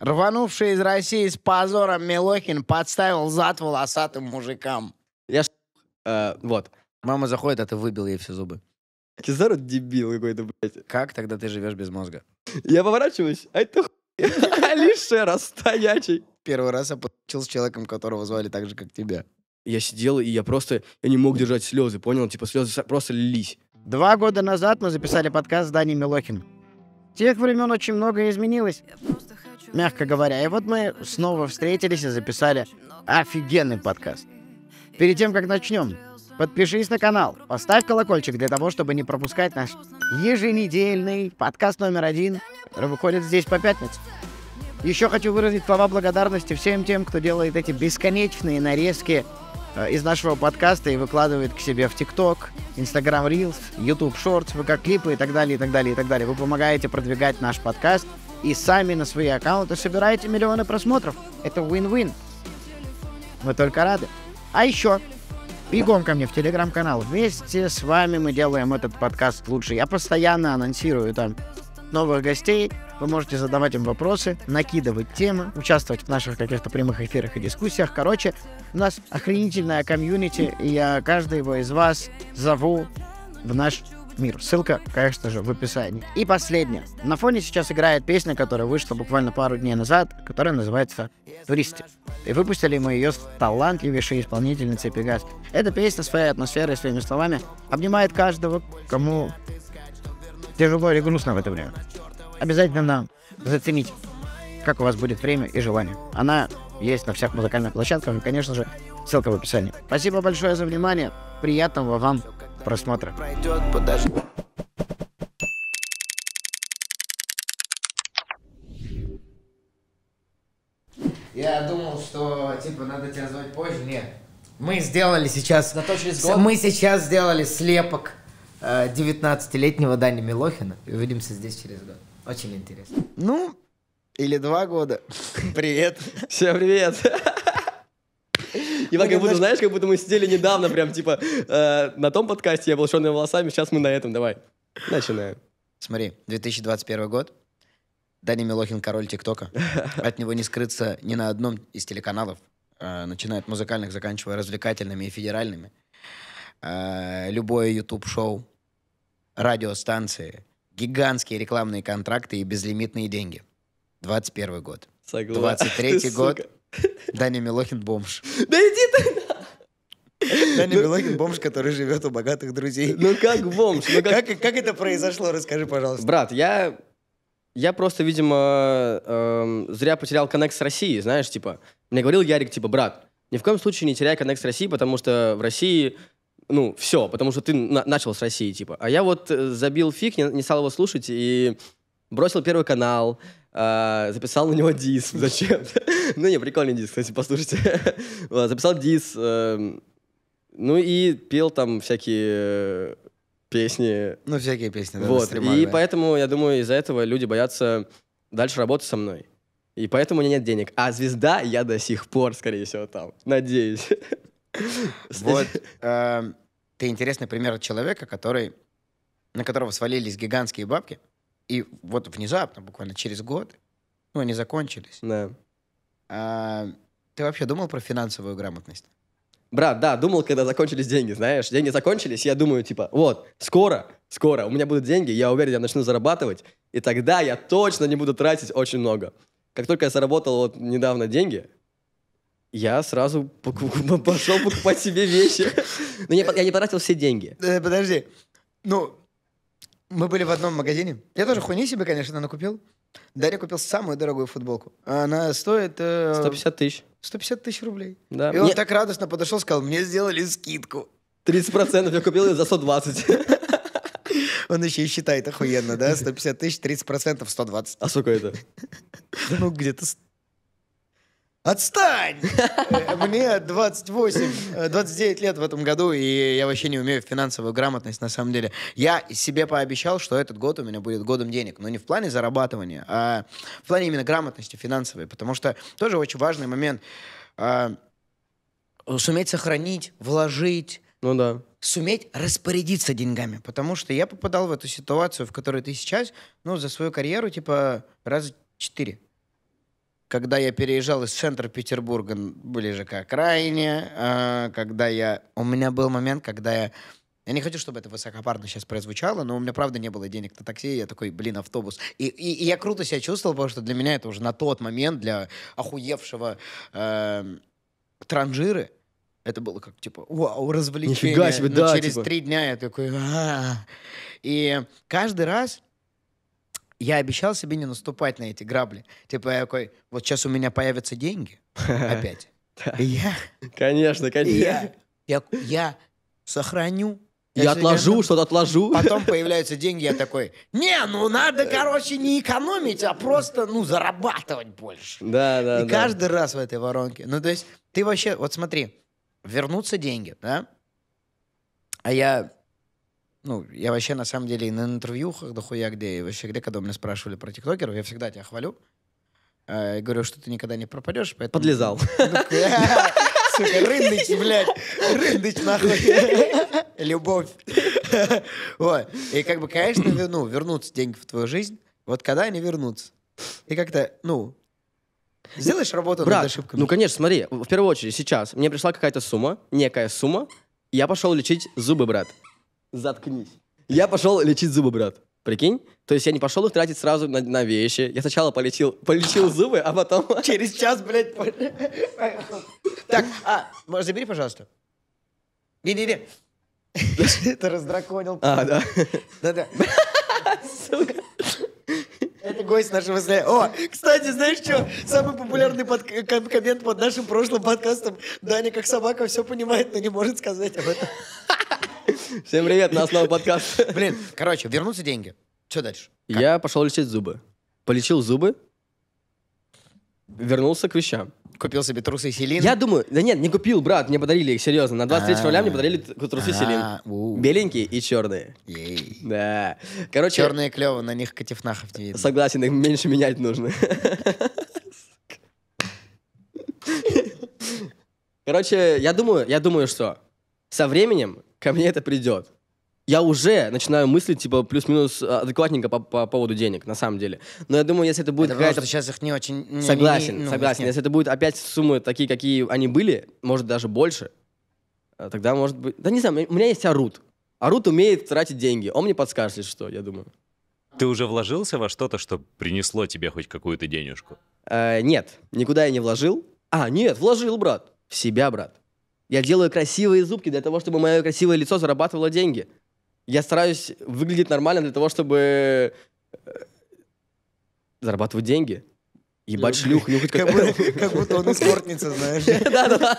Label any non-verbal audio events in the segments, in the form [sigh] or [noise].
Рванувший из России с позором Милохин подставил зад волосатым мужикам. Я ж... Э, вот. Мама заходит, а ты выбил ей все зубы. Кизару дебил какой-то, блядь. Как тогда ты живешь без мозга? Я поворачиваюсь, а это [laughs] Алишера стоячий. Первый раз я получил с человеком, которого звали так же, как тебя. Я сидел, и я просто... Я не мог держать слезы, понял? Типа слезы просто лились. Два года назад мы записали подкаст с Даней Милохин. С тех времен очень многое изменилось мягко говоря. И вот мы снова встретились и записали офигенный подкаст. Перед тем, как начнем, подпишись на канал, поставь колокольчик для того, чтобы не пропускать наш еженедельный подкаст номер один, который выходит здесь по пятницам. Еще хочу выразить слова благодарности всем тем, кто делает эти бесконечные нарезки э, из нашего подкаста и выкладывает к себе в ТикТок, Инстаграм Reels, YouTube Shorts, ВК-клипы и так далее, и так далее, и так далее. Вы помогаете продвигать наш подкаст – и сами на свои аккаунты собираете миллионы просмотров. Это win-win. Мы только рады. А еще Бегом ко мне в телеграм-канал. Вместе с вами мы делаем этот подкаст лучше. Я постоянно анонсирую там новых гостей. Вы можете задавать им вопросы, накидывать темы, участвовать в наших каких-то прямых эфирах и дискуссиях. Короче, у нас охренительная комьюнити, и я каждого из вас зову в наш мир. Ссылка, конечно же, в описании. И последнее. На фоне сейчас играет песня, которая вышла буквально пару дней назад, которая называется «Туристы». И выпустили мы ее с талантливейшей исполнительницей Пегас. Эта песня своей атмосферой, своими словами обнимает каждого, кому тяжело или грустно в это время. Обязательно нам зацените, как у вас будет время и желание. Она есть на всех музыкальных площадках, и, конечно же, ссылка в описании. Спасибо большое за внимание. Приятного вам просмотра. Пройдет, подожди. Я думал, что типа надо тебя звать позже. Нет. Мы сделали сейчас... Заточились год? Мы сейчас сделали слепок 19-летнего э, Дани Милохина. И увидимся здесь через год. Очень интересно. Ну, или два года. [laughs] Привет. Всем привет. И как будто, знаешь, как будто мы сидели недавно, прям типа э, на том подкасте я был шенными волосами, сейчас мы на этом, давай. Начинаем. Смотри, 2021 год. Дани Милохин, король ТикТока. [laughs] От него не скрыться ни на одном из телеканалов, э, начиная от музыкальных, заканчивая развлекательными и федеральными. Э, любое YouTube-шоу, радиостанции, гигантские рекламные контракты и безлимитные деньги. 21 год. Согласен. 23 [laughs] год. Даня Милохин бомж. Да иди ты на... Даня ну, Милохин бомж, который живет у богатых друзей. Ну как бомж? Ну как... Как, как это произошло? Расскажи, пожалуйста. Брат, я, я просто, видимо, эм, зря потерял коннект с Россией, знаешь, типа. Мне говорил Ярик, типа, брат, ни в коем случае не теряй коннект с Россией, потому что в России, ну, все, потому что ты на- начал с России, типа. А я вот э, забил фиг, не, не стал его слушать и бросил первый канал, а, записал на него диск [laughs] зачем Ну, не, прикольный диск, кстати, послушайте. [laughs] Записал диск, эм, ну и пел там всякие э, песни. Ну, всякие песни, вот. И поэтому, я думаю, из-за этого люди боятся дальше работать со мной. И поэтому у меня нет денег. А звезда я до сих пор, скорее всего, там. Надеюсь. [laughs] Вот. Э, ты интересный пример человека, который, на которого свалились гигантские бабки, и вот внезапно, буквально через год, ну, они закончились. Да. А, ты вообще думал про финансовую грамотность? Брат, да, думал, когда закончились деньги, знаешь, деньги закончились, я думаю, типа, вот, скоро, скоро, у меня будут деньги, я уверен, я начну зарабатывать, и тогда я точно не буду тратить очень много. Как только я заработал вот недавно деньги, я сразу [laughs] пошел покупать себе вещи. [laughs] Но ну, я не потратил все деньги. Э, подожди, ну, мы были в одном магазине. Я тоже хуйни себе, конечно, накупил. Дарья купил самую дорогую футболку. Она стоит... Э, 150 тысяч. 150 тысяч рублей. Да. И он так радостно подошел, сказал, мне сделали скидку. 30% я купил ее за 120. [laughs] Он еще и считает охуенно, да? 150 тысяч, 30% 120. А сколько это? [laughs] Ну, где-то Отстань! Э, мне 28, 29 э, лет в этом году, и я вообще не умею в финансовую грамотность, на самом деле. Я себе пообещал, что этот год у меня будет годом денег, но не в плане зарабатывания, а в плане именно грамотности финансовой, потому что тоже очень важный момент. А, суметь сохранить, вложить, ну да. Суметь распорядиться деньгами. Потому что я попадал в эту ситуацию, в которой ты сейчас, ну, за свою карьеру, типа, раз четыре когда я переезжал из центра Петербурга ближе к окраине, а, когда я... У меня был момент, когда я... Я не хочу, чтобы это высокопарно сейчас прозвучало, но у меня, правда, не было денег на такси, я такой, блин, автобус. И, и, и я круто себя чувствовал, потому что для меня это уже на тот момент, для охуевшего э, транжиры, это было как, типа, вау, развлечение. Нифига себе, но да, через типа... три дня я такой... А-а-а. И каждый раз я обещал себе не наступать на эти грабли. Типа я такой, вот сейчас у меня появятся деньги [laughs] опять. я... Конечно, конечно. Я, я сохраню я отложу, что-то отложу. Потом появляются деньги, я такой, не, ну надо, э, короче, не экономить, а просто, ну, зарабатывать больше. Да, да, И каждый раз в этой воронке. Ну, то есть, ты вообще, вот смотри, вернутся деньги, да? А я ну, я вообще, на самом деле, и на интервьюхах дохуя где, и вообще где, когда у меня спрашивали про тиктокеров, я всегда тебя хвалю. Э, говорю, что ты никогда не пропадешь, поэтому... Подлезал. [laughs] [laughs] Сука, рындыч, блядь, рындыч, нахуй. [laughs] Любовь. Вот. И как бы, конечно, ну, вернутся деньги в твою жизнь, вот когда они вернутся. И как-то, ну, Сделаешь работу Брат, над ошибками? Ну, конечно, смотри, в первую очередь сейчас мне пришла какая-то сумма, некая сумма, я пошел лечить зубы, брат заткнись. Я пошел лечить зубы, брат. Прикинь? То есть я не пошел их тратить сразу на, на вещи. Я сначала полечил, полечил зубы, а потом... [laughs] Через час, блядь, [laughs] Так, а, может, забери, пожалуйста? Не-не-не. [laughs] Ты раздраконил. А, да. Да-да. Сука. Это гость нашего зря. О, кстати, знаешь что? Самый популярный под коммент под нашим прошлым подкастом. Даня, как собака, все понимает, но не может сказать об этом. Всем привет, на основу подкаст. Блин, короче, вернутся деньги. Что дальше? Я пошел лечить зубы. Полечил зубы, вернулся к вещам. Купил себе трусы Селин? Я думаю, да нет, не купил, брат, мне подарили их, серьезно. На 23 февраля а. мне подарили трусы а, Селин. Беленькие и черные. Да. Короче... Черные клево, на них катифнахов не видно. Согласен, их меньше менять нужно. Короче, я думаю, я думаю, что со временем ко мне это придет. Я уже начинаю мыслить, типа, плюс-минус а, адекватненько по, по поводу денег, на самом деле. Но я думаю, если это будет... Это какая сейчас их не очень... согласен, не, не, ну, согласен. Нет. Если это будет опять суммы такие, какие они были, может, даже больше, а, тогда, может быть... Да не знаю, у меня есть Арут. Арут умеет тратить деньги. Он мне подскажет, что, я думаю. Ты уже вложился во что-то, что принесло тебе хоть какую-то денежку? Э, нет, никуда я не вложил. А, нет, вложил, брат. В себя, брат. Я делаю красивые зубки для того, чтобы мое красивое лицо зарабатывало деньги. Я стараюсь выглядеть нормально для того, чтобы э, зарабатывать деньги. Ебать ну, шлюх, нюхать как, будто, как будто он испортница, знаешь. [laughs] да да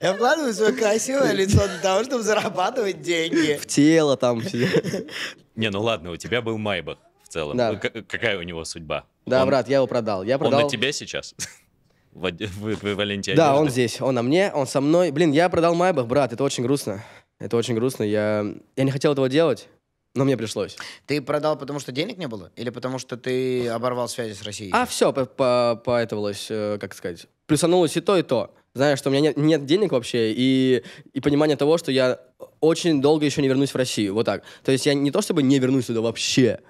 Я вкладываю свое красивое лицо для того, чтобы зарабатывать деньги. В тело там. Не, ну ладно, у тебя был Майбах в целом. Да. Какая у него судьба? Да, брат, я его продал. Я продал. Он на тебе сейчас? в, [laughs] в, в Валенте. Да, он здесь, он на мне, он со мной. Блин, я продал Майбах, брат, это очень грустно. Это очень грустно. Я, я не хотел этого делать, но мне пришлось. Ты продал, потому что денег не было? Или потому что ты оборвал связи с Россией? А, все, по по поэтовалось, э, как сказать. Плюсанулось и то, и то. Знаешь, что у меня нет, нет денег вообще, и, и понимание того, что я очень долго еще не вернусь в Россию. Вот так. То есть я не то чтобы не вернусь туда вообще,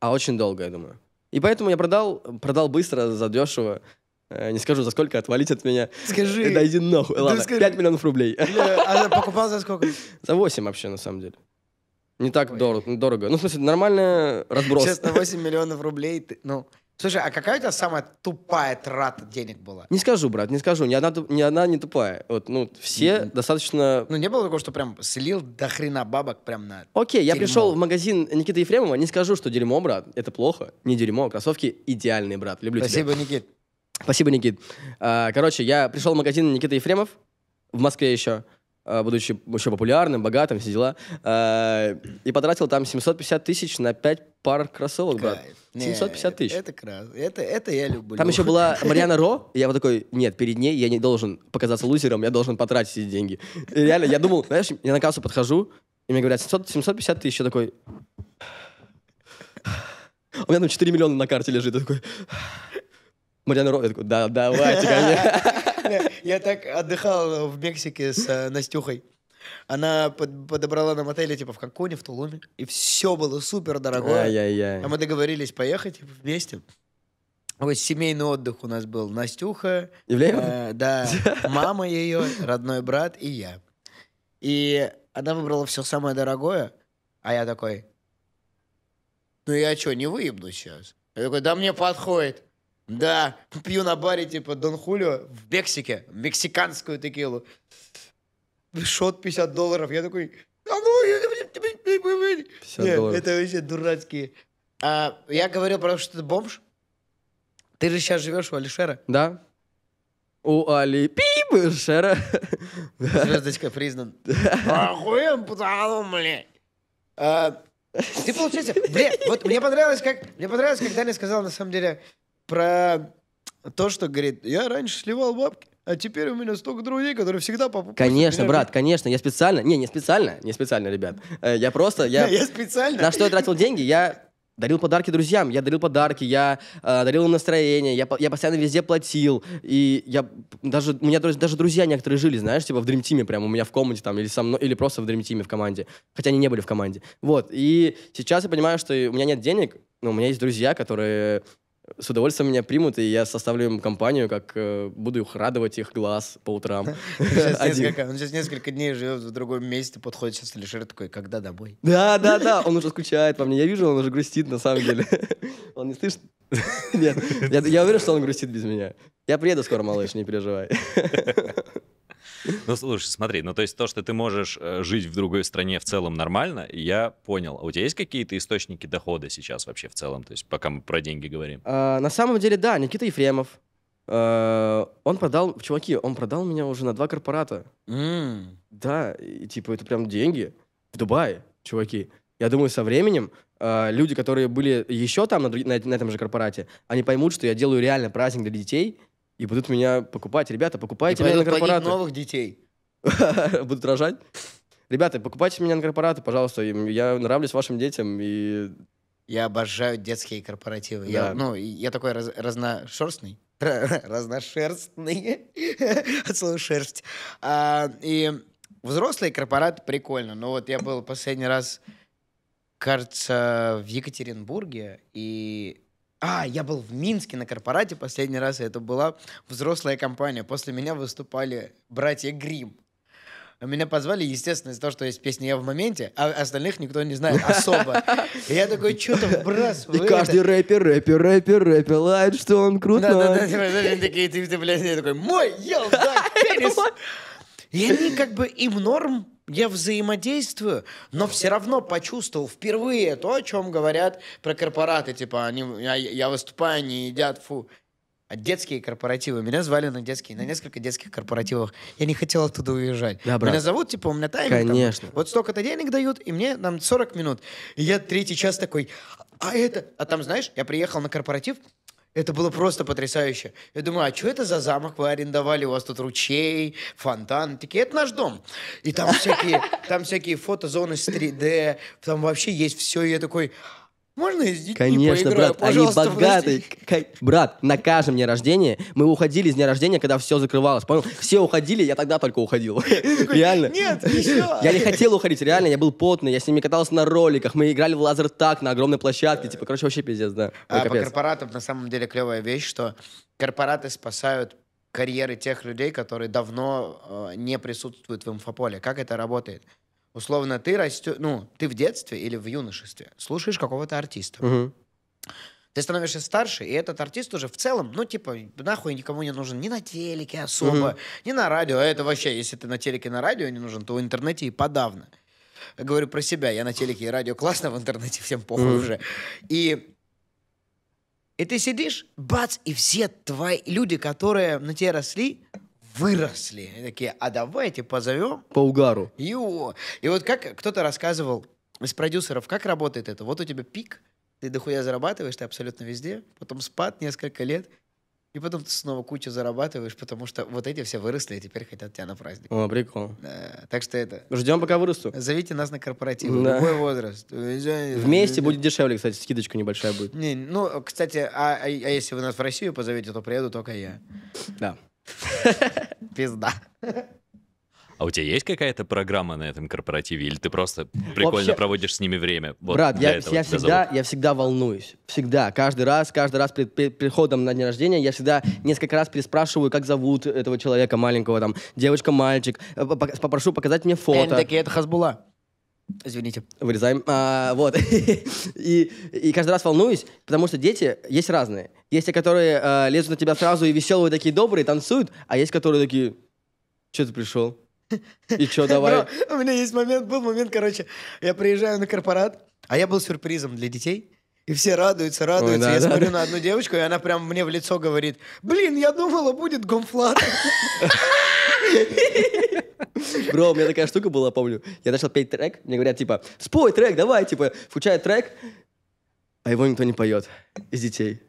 а очень долго, я думаю. И поэтому я продал, продал быстро, задешево. Э, не скажу, за сколько, отвалить от меня. Скажи. Э, да иди нахуй. Да Ладно, скажи. 5 миллионов рублей. А покупал за сколько? [laughs] За 8 вообще, на самом деле. Не так Ой. дорого, дорого. Ну, в смысле, нормальный разброс. Сейчас на 8 миллионов рублей ты... Ну, Слушай, а какая у тебя самая тупая трата денег была? Не скажу, брат, не скажу. Ни одна, ни одна не тупая. Вот, ну, все mm-hmm. достаточно... Ну, не было такого, что прям слил до хрена бабок прям на Окей, okay, я пришел в магазин Никиты Ефремова, не скажу, что дерьмо, брат, это плохо. Не дерьмо, а кроссовки идеальные, брат, люблю Спасибо, тебя. Спасибо, Никит. Спасибо, Никит. А, короче, я пришел в магазин Никита Ефремов в Москве еще, а, будучи еще популярным, богатым, все дела. А, и потратил там 750 тысяч на 5 пар кроссовок, брат. 750 тысяч. Это, крас... это, это я люблю. Там еще была [laughs] Марьяна Ро, и я вот такой, нет, перед ней я не должен показаться лузером, я должен потратить эти деньги. И реально, я думал, знаешь, я на кассу подхожу, и мне говорят, 700, 750 тысяч, я такой... У меня там 4 миллиона на карте лежит, я такой... Марьяна Ро, я такой, да, давайте, конечно. [laughs] Я так отдыхал в Мексике с э, Настюхой. Она подобрала нам отели, типа, в Канкуне, в Тулуме. И все было супер дорогое. А мы договорились поехать вместе. Вот семейный отдых у нас был. Настюха, Ивлеева? Э, да, [laughs] мама ее, родной брат и я. И она выбрала все самое дорогое, а я такой, ну я что, не выебну сейчас? Я такой, да мне подходит. Да, пью на баре, типа, Дон Хулио в Мексике, мексиканскую текилу. Шот 50 долларов. Я такой... 50 ну, Нет, это вообще дурацкие. А, я говорил про то, что ты бомж. Ты же сейчас живешь у Алишера. Да. У Али Шера, [laughs] Звездочка признан. Охуен пацаном, блядь. А, ты, получается, блядь, вот мне понравилось, как, мне понравилось, как Даня сказал, на самом деле, про то, что говорит, я раньше сливал бабки, а теперь у меня столько друзей, которые всегда попадают. Конечно, меня... брат, конечно, я специально, не, не специально, не специально, ребят, э, я просто, я... [laughs] Я специально? На что я тратил деньги, я дарил подарки друзьям, я дарил подарки, я э, дарил им настроение, я, я постоянно везде платил, и я даже, у меня даже друзья некоторые жили, знаешь, типа в Dream Team прямо у меня в комнате там, или со мной, или просто в Dream Team в команде, хотя они не были в команде, вот, и сейчас я понимаю, что у меня нет денег, но у меня есть друзья, которые с удовольствием меня примут, и я составлю им компанию, как э, буду их радовать их глаз по утрам. [laughs] Ну, [laughs] он ну, сейчас несколько дней живет в другом месте, подходит сейчас Алишер такой, когда домой? [laughs] Да, да, да, он уже скучает по мне. Я вижу, он уже грустит на самом деле. Он не слышит? Нет, я уверен, что он грустит без меня. Я приеду скоро, малыш, не переживай. [laughs] Ну, слушай, смотри, ну, то есть то, что ты можешь э, жить в другой стране в целом нормально, я понял. А у тебя есть какие-то источники дохода сейчас вообще в целом? То есть пока мы про деньги говорим. А, на самом деле, да, Никита Ефремов. А, он продал, чуваки, он продал меня уже на два корпората. Да, и, типа это прям деньги в Дубае, чуваки. Я думаю, со временем э, люди, которые были еще там на, на, на этом же корпорате, они поймут, что я делаю реально праздник для детей, и будут меня покупать. Ребята, покупайте и меня на корпораты. новых детей. [laughs] будут рожать. Ребята, покупайте меня на корпораты, пожалуйста. Я нравлюсь вашим детям. И... Я обожаю детские корпоративы. Да. Я, ну, я такой раз, разношерстный. [laughs] разношерстный. От [laughs] слова шерсть. А, и взрослые корпораты прикольно. Но вот я был последний раз, кажется, в Екатеринбурге. И а, я был в Минске на корпорате последний раз, и это была взрослая компания. После меня выступали братья Грим. Меня позвали, естественно, из-за того, что есть песня «Я в моменте», а остальных никто не знает особо. И я такой, что там, брас, И каждый рэпер, рэпер, рэпер, рэпер, что он крутой. Да-да-да, типа, такие, ты, блядь, я такой, мой, ел, да, пенис. И они как бы, им норм, я взаимодействую, но все равно почувствовал впервые то, о чем говорят про корпораты, типа, они, я, я выступаю, они едят, фу. А детские корпоративы. Меня звали на детские, на несколько детских корпоративах. Я не хотел оттуда уезжать. Да, Меня зовут, типа, у меня тайминг. Конечно. Там, вот столько-то денег дают, и мне там 40 минут. И я третий час такой, а это... А там, знаешь, я приехал на корпоратив, это было просто потрясающе. Я думаю, а что это за замок вы арендовали? У вас тут ручей, фонтан. Такие, это наш дом. И там всякие, там всякие фотозоны с 3D. Там вообще есть все. И я такой, можно я с Конечно, поиграю? брат, Пожалуйста, они богатые. Брат, на каждом дне рождения мы уходили с дня рождения, когда все закрывалось, понял? Все уходили, я тогда только уходил. [laughs] Реально. Нет, еще. Я не хотел уходить, реально, я был потный, я с ними катался на роликах, мы играли в лазер-так на огромной площадке, типа, короче, вообще пиздец, да. А по корпоратам на самом деле клевая вещь, что корпораты спасают карьеры тех людей, которые давно э, не присутствуют в инфополе. Как это работает? Условно, ты растешь, ну, ты в детстве или в юношестве слушаешь какого-то артиста. Угу. Ты становишься старше, и этот артист уже в целом, ну, типа, нахуй никому не нужен ни на телеке особо, угу. ни на радио. А это вообще, если ты на телеке на радио не нужен, то в интернете и подавно. Я говорю про себя, я на телеке и радио классно, в интернете всем похуй угу. уже. И и ты сидишь, бац, и все твои люди, которые на тебе росли, выросли. И такие, а давайте позовем... По угару. Йо, И вот как кто-то рассказывал из продюсеров, как работает это? Вот у тебя пик, ты дохуя зарабатываешь, ты абсолютно везде, потом спад несколько лет, и потом ты снова кучу зарабатываешь, потому что вот эти все выросли и теперь хотят тебя на праздник. О, прикол. Да, так что это... Ждем, пока вырасту. Зовите нас на корпоратив. Да. Любой возраст. Вместе будет дешевле, кстати, скидочка небольшая будет. Не, ну, кстати, а, а, а если вы нас в Россию позовете, то приеду только я. Да. [laughs] Пизда. А у тебя есть какая-то программа на этом корпоративе? Или ты просто прикольно Вообще, проводишь с ними время? Вот брат, я, я, всегда, я всегда волнуюсь. Всегда. Каждый раз, каждый раз перед, перед приходом на день рождения я всегда несколько раз переспрашиваю, как зовут этого человека маленького, там, девочка, мальчик. Э, попрошу показать мне фото. Они такие, это Хасбула. Извините. Вырезаем. А, вот. [laughs] и, и каждый раз волнуюсь, потому что дети есть разные. Есть те, которые а, лезут на тебя сразу и веселые такие добрые, танцуют, а есть, которые такие, что ты пришел? И что, [laughs] давай? Бро, у меня есть момент, был момент, короче, я приезжаю на корпорат, а я был сюрпризом для детей. И все радуются, радуются. Ой, да, я да, смотрю да. на одну девочку, и она прям мне в лицо говорит, блин, я думала, будет гомфлат. Бро, у меня такая штука была, помню. Я начал петь трек, мне говорят, типа, спой трек, давай, типа, включаю трек, а его никто не поет из детей.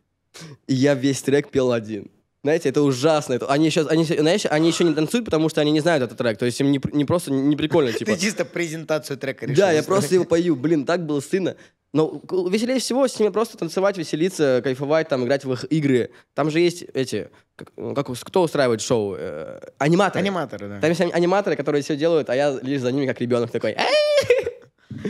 И я весь трек пел один. Знаете, это ужасно. Это, они, еще, они, знаешь, они еще не танцуют, потому что они не знают этот трек. То есть им не, не просто не прикольно. [laughs] Типа. Ты чисто презентацию трека решил. Да, я просто его пою. Блин, так было сына. Но ну, веселее всего с ними просто танцевать, веселиться, кайфовать, там, играть в их игры. Там же есть эти, как, ну, как кто устраивает шоу? Э, аниматоры. Аниматоры, да. Там есть аниматоры, которые все делают, а я лишь за ними как ребенок такой.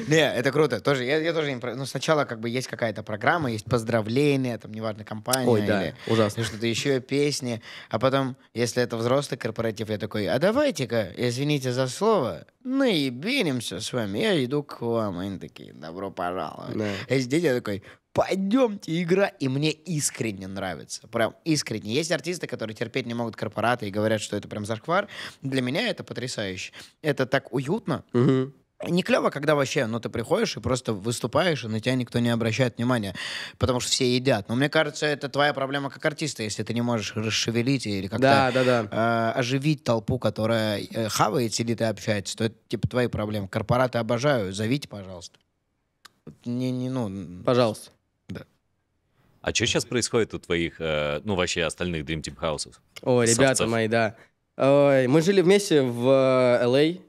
Не, это круто. Тоже, я, я тоже не про... Ну, сначала как бы есть какая-то программа, есть поздравления, там, неважно, компания. Ой, да, или, ужасно. что-то еще, песни. А потом, если это взрослый корпоратив, я такой, а давайте-ка, извините за слово, наебенимся с вами, я иду к вам. И они такие, добро пожаловать. Да. А здесь я такой, пойдемте игра. И мне искренне нравится. Прям искренне. Есть артисты, которые терпеть не могут корпораты и говорят, что это прям зашквар. Для меня это потрясающе. Это так уютно. Угу не клево, когда вообще, ну, ты приходишь и просто выступаешь, и на тебя никто не обращает внимания, потому что все едят. Но мне кажется, это твоя проблема как артиста, если ты не можешь расшевелить или как-то да, да, да. Э, оживить толпу, которая э, хавает, сидит и общается, то это, типа, твои проблемы. Корпораты обожаю, зовите, пожалуйста. Не, не, ну... Пожалуйста. Да. А что сейчас происходит у твоих, э, ну, вообще остальных Dream Team хаусов? О, ребята Совцев. мои, да. Ой, мы жили вместе в э, LA,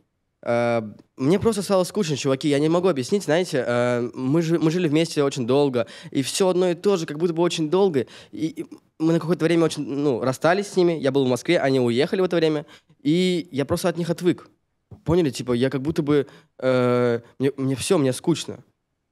Э, мне просто стало скучно, чуваки, я не могу объяснить, знаете, э, мы, ж, мы жили вместе очень долго, и все одно и то же, как будто бы очень долго, и, мы на какое-то время очень, ну, расстались с ними, я был в Москве, они уехали в это время, и я просто от них отвык, поняли, типа, я как будто бы, э, мне, мне все, мне скучно,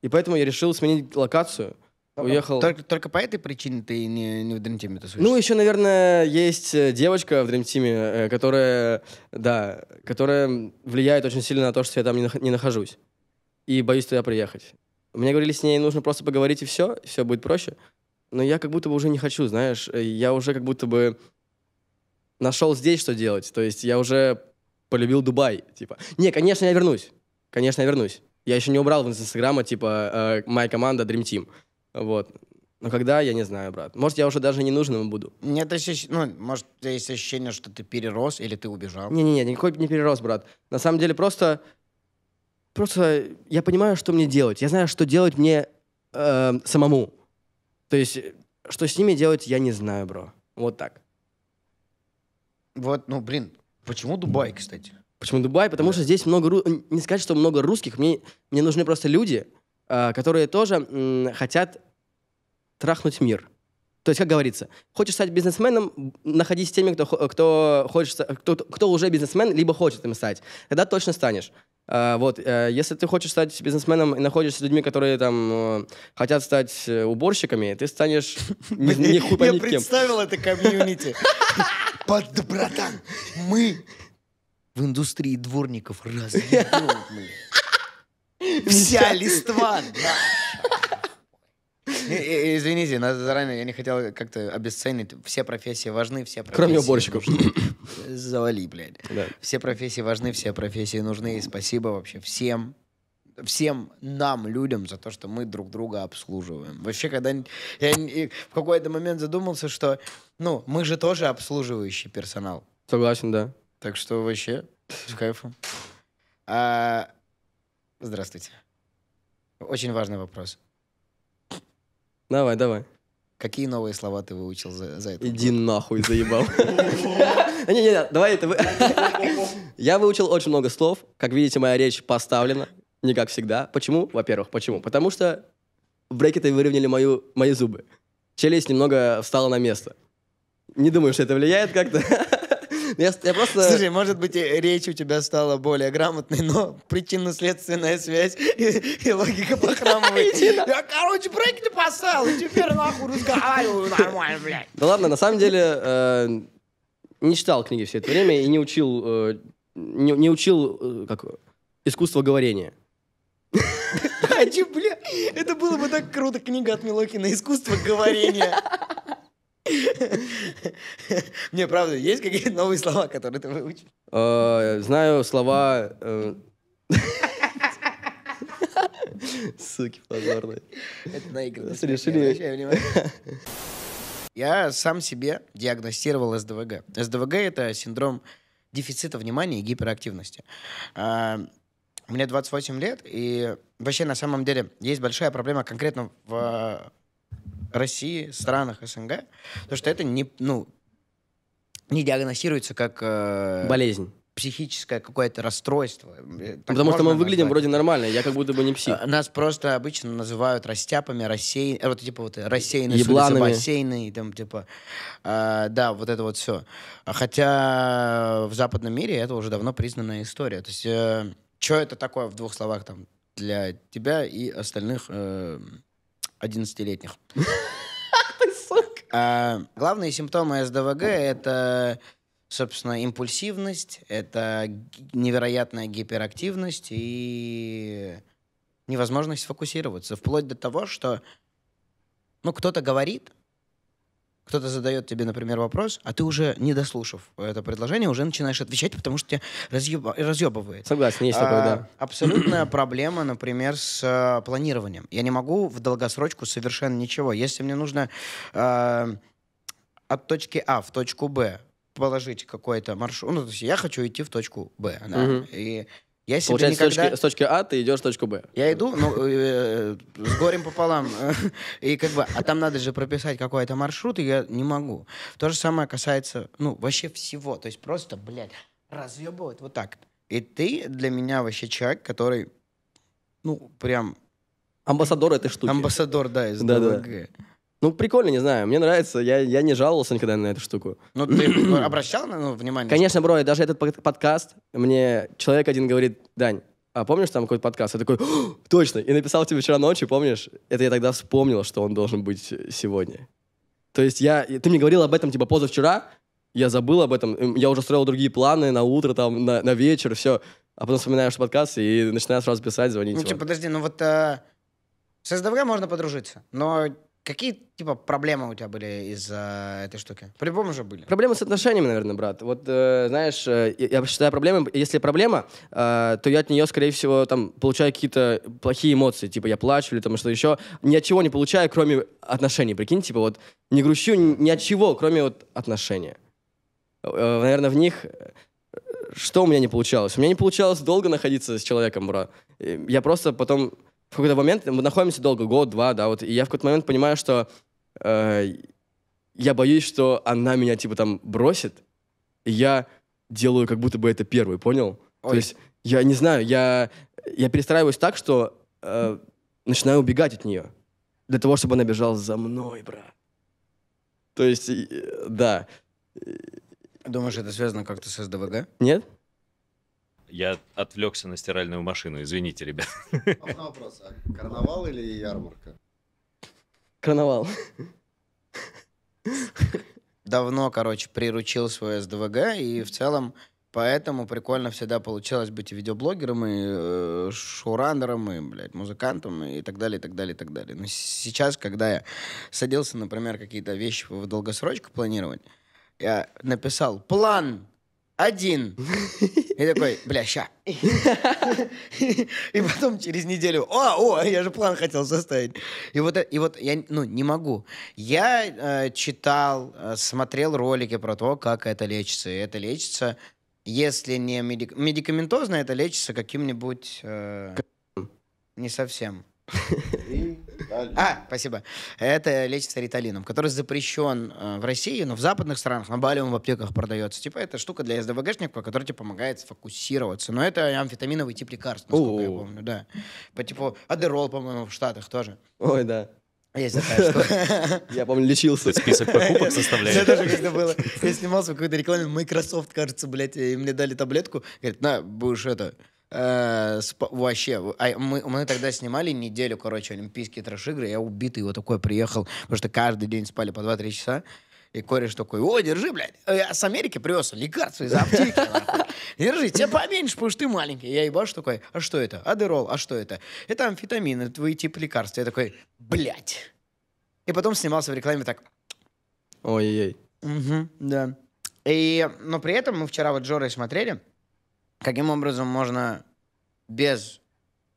и поэтому я решил сменить локацию, Уехал. Только, только по этой причине ты не, не в Dream Team тусуешься? Ну, еще, наверное, есть э, девочка в Dream Team, э, которая, да, которая влияет очень сильно на то, что я там не, нах- не нахожусь. И боюсь туда приехать. Мне говорили, с ней нужно просто поговорить и все, и все будет проще. Но я как будто бы уже не хочу, знаешь. Э, я уже как будто бы нашел здесь, что делать. То есть я уже полюбил Дубай, типа. Не, конечно, я вернусь. Конечно, я вернусь. Я еще не убрал в Инстаграма, типа, моя команда Dream Team. Вот. Но когда, я не знаю, брат. Может, я уже даже не нужен ему буду. Нет ощущение, ну, может, есть ощущение, что ты перерос или ты убежал? Не-не-не, никакой не перерос, брат. На самом деле просто... Просто я понимаю, что мне делать. Я знаю, что делать мне э, самому. То есть, что с ними делать, я не знаю, бро. Вот так. Вот, ну, блин, почему Дубай, кстати? Почему Дубай? Потому да. что здесь много... Ру... Не сказать, что много русских. Мне, мне нужны просто люди, Э, которые тоже хотят трахнуть мир. То есть, как говорится, хочешь стать бизнесменом, находись с теми, кто, кто, хочет, кто, кто уже бизнесмен, либо хочет им стать. Тогда точно станешь. Э, вот, э, если ты хочешь стать бизнесменом и находишься с людьми, которые там хотят стать уборщиками, ты станешь [laughs] не хуй Я представил это комьюнити. Под, братан, мы в индустрии дворников [laughs] разъебем, [laughs] Вся листва Извините, нас заранее я не хотел как-то обесценить. Все профессии важны, все профессии... Кроме уборщиков. Завали, блядь. Все профессии важны, все профессии нужны. И спасибо вообще всем, всем нам, людям, за то, что мы друг друга обслуживаем. Вообще, когда я в какой-то момент задумался, что, ну, мы же тоже обслуживающий персонал. Согласен, да. Так что вообще, с кайфом. А Здравствуйте. Очень важный вопрос. Давай, давай. Какие новые слова ты выучил за, за это? Иди нахуй, заебал. Не-не-не, [laughs] давай это... [laughs] Я выучил очень много слов. Как видите, моя речь поставлена. Не как всегда. Почему? Во-первых, почему? Потому что брекеты выровняли мою, мои зубы. Челюсть немного встала на место. Не думаю, что это влияет как-то. [laughs] Я, просто... Слушай, может быть, речь у тебя стала более грамотной, но причинно-следственная связь и, логика похрамывает. Я, короче, брейк не поставил, и теперь нахуй разговариваю нормально, блядь. Да ладно, на самом деле, э, не читал книги все это время и не учил, э, не, не учил, э, как, искусство говорения. Хочу, это было бы так круто, книга от Милохина «Искусство говорения». [laughs] Не, правда, есть какие-то новые слова, которые ты выучил? Э, знаю слова... Э, суки позорные. Это наигранно. Решили. Я сам себе диагностировал СДВГ. СДВГ — это синдром дефицита внимания и гиперактивности. А, мне 28 лет, и вообще на самом деле есть большая проблема конкретно в России, странах СНГ, потому что это не, ну, не диагностируется как... Э, Болезнь психическое какое-то расстройство. Так Потому что мы выглядим назвать? вроде нормально, я как будто бы не псих. Э, нас просто обычно называют растяпами, рассеян... Э, вот типа вот рассеянные Ебланами. бассейны, там типа, э, да, вот это вот все. А хотя в западном мире это уже давно признанная история. То есть, э, что это такое в двух словах там для тебя и остальных э, 11-летних. [laughs] А, главные симптомы СДВГ — это, собственно, импульсивность, это невероятная гиперактивность и невозможность сфокусироваться. Вплоть до того, что ну, кто-то говорит, кто-то задает тебе, например, вопрос, а ты уже, не дослушав это предложение, уже начинаешь отвечать, потому что тебя разъеба- разъебывает. Согласен, есть а, такое, да. Абсолютная [clears throat] проблема, например, с а, планированием. Я не могу в долгосрочку совершенно ничего. Если мне нужно а, от точки А в точку Б положить какой-то маршрут, ну, то есть я хочу идти в точку Б, да, угу. и я себе Получается, никогда... с, точки, с точки А ты идешь в точку Б. Я иду, ну, э, э, с горем пополам. [laughs] И как бы, а там надо же прописать какой-то маршрут, и я не могу. То же самое касается, ну, вообще всего. То есть просто, блядь, разъебывают вот так. И ты для меня вообще человек, который, ну, прям... Амбассадор этой штуки. Амбассадор, да, из да, ДВГ. Ну, прикольно, не знаю. Мне нравится. Я, я не жаловался никогда на эту штуку. Ну, ты [clears throat] обращал на ну, внимание? Конечно, бро, и даже этот подкаст, мне человек один говорит, Дань, а помнишь там какой-то подкаст? Я такой, точно, и написал тебе вчера ночью, помнишь? Это я тогда вспомнил, что он должен быть сегодня. То есть я, ты мне говорил об этом типа позавчера, я забыл об этом, я уже строил другие планы на утро, там, на, на вечер, все. А потом вспоминаешь подкаст и начинаешь сразу писать, звонить. Ну, типа, подожди, ну вот э, с СДВГ можно подружиться, но Какие, типа, проблемы у тебя были из-за этой штуки? По-любому же были. Проблемы с отношениями, наверное, брат. Вот, э, знаешь, э, я считаю проблемы, если проблема, э, то я от нее, скорее всего, там, получаю какие-то плохие эмоции, типа, я плачу или там что еще. Ни от чего не получаю, кроме отношений, прикинь, типа, вот, не грущу ни от чего, кроме вот отношений. Э, наверное, в них э, что у меня не получалось? У меня не получалось долго находиться с человеком, бра. Э, я просто потом в какой-то момент, мы находимся долго, год-два, да, вот, и я в какой-то момент понимаю, что э, я боюсь, что она меня, типа, там, бросит, и я делаю как будто бы это первый, понял? Ой. То есть я не знаю, я, я перестраиваюсь так, что э, начинаю убегать от нее. Для того, чтобы она бежала за мной, бра. То есть, э, да. Думаешь, это связано как-то с СДВГ? Нет. Я отвлекся на стиральную машину, извините, ребят. Главный вопрос, а карнавал или ярмарка? Карнавал. Давно, короче, приручил свой СДВГ, и в целом поэтому прикольно всегда получалось быть и видеоблогером, и э, шоураннером, и, блядь, музыкантом, и так далее, и так далее, и так далее. Но сейчас, когда я садился, например, какие-то вещи в долгосрочку планировать, я написал план один. И такой, бля, ща. И потом через неделю, о, о, я же план хотел составить. И вот, э, и вот я, ну, не могу. Я э, читал, э, смотрел ролики про то, как это лечится. И это лечится, если не медик... медикаментозно, это лечится каким-нибудь... Э, не совсем. А, спасибо. Это лечится риталином, который запрещен э, в России, но в западных странах на Балиум в аптеках продается. Типа это штука для СДВГшников, которая тебе помогает сфокусироваться. Но это амфетаминовый тип лекарств, насколько я помню, да. По типу Адерол, по-моему, в Штатах тоже. Ой, да. Есть такая [laughs] Я помню, лечился. Список покупок составляет. Я тоже когда было. Я снимался в какой-то рекламе Microsoft, кажется, блядь, и мне дали таблетку. Говорит, на, будешь это, Э, вообще, а мы, мы тогда снимали неделю, короче, олимпийские трэш-игры, я убитый вот такой приехал, потому что каждый день спали по 2-3 часа, и кореш такой, о, держи, блядь, э, я с Америки привез лекарства из аптеки. [laughs] Держи, тебе поменьше, потому что ты маленький. Я ебаш такой, а что это? Адерол, а что это? Это амфетамины, твои тип лекарств. Я такой, блядь. И потом снимался в рекламе так. Ой-ой-ой. Угу, да. И, но при этом мы вчера вот Джорой смотрели, Каким образом можно без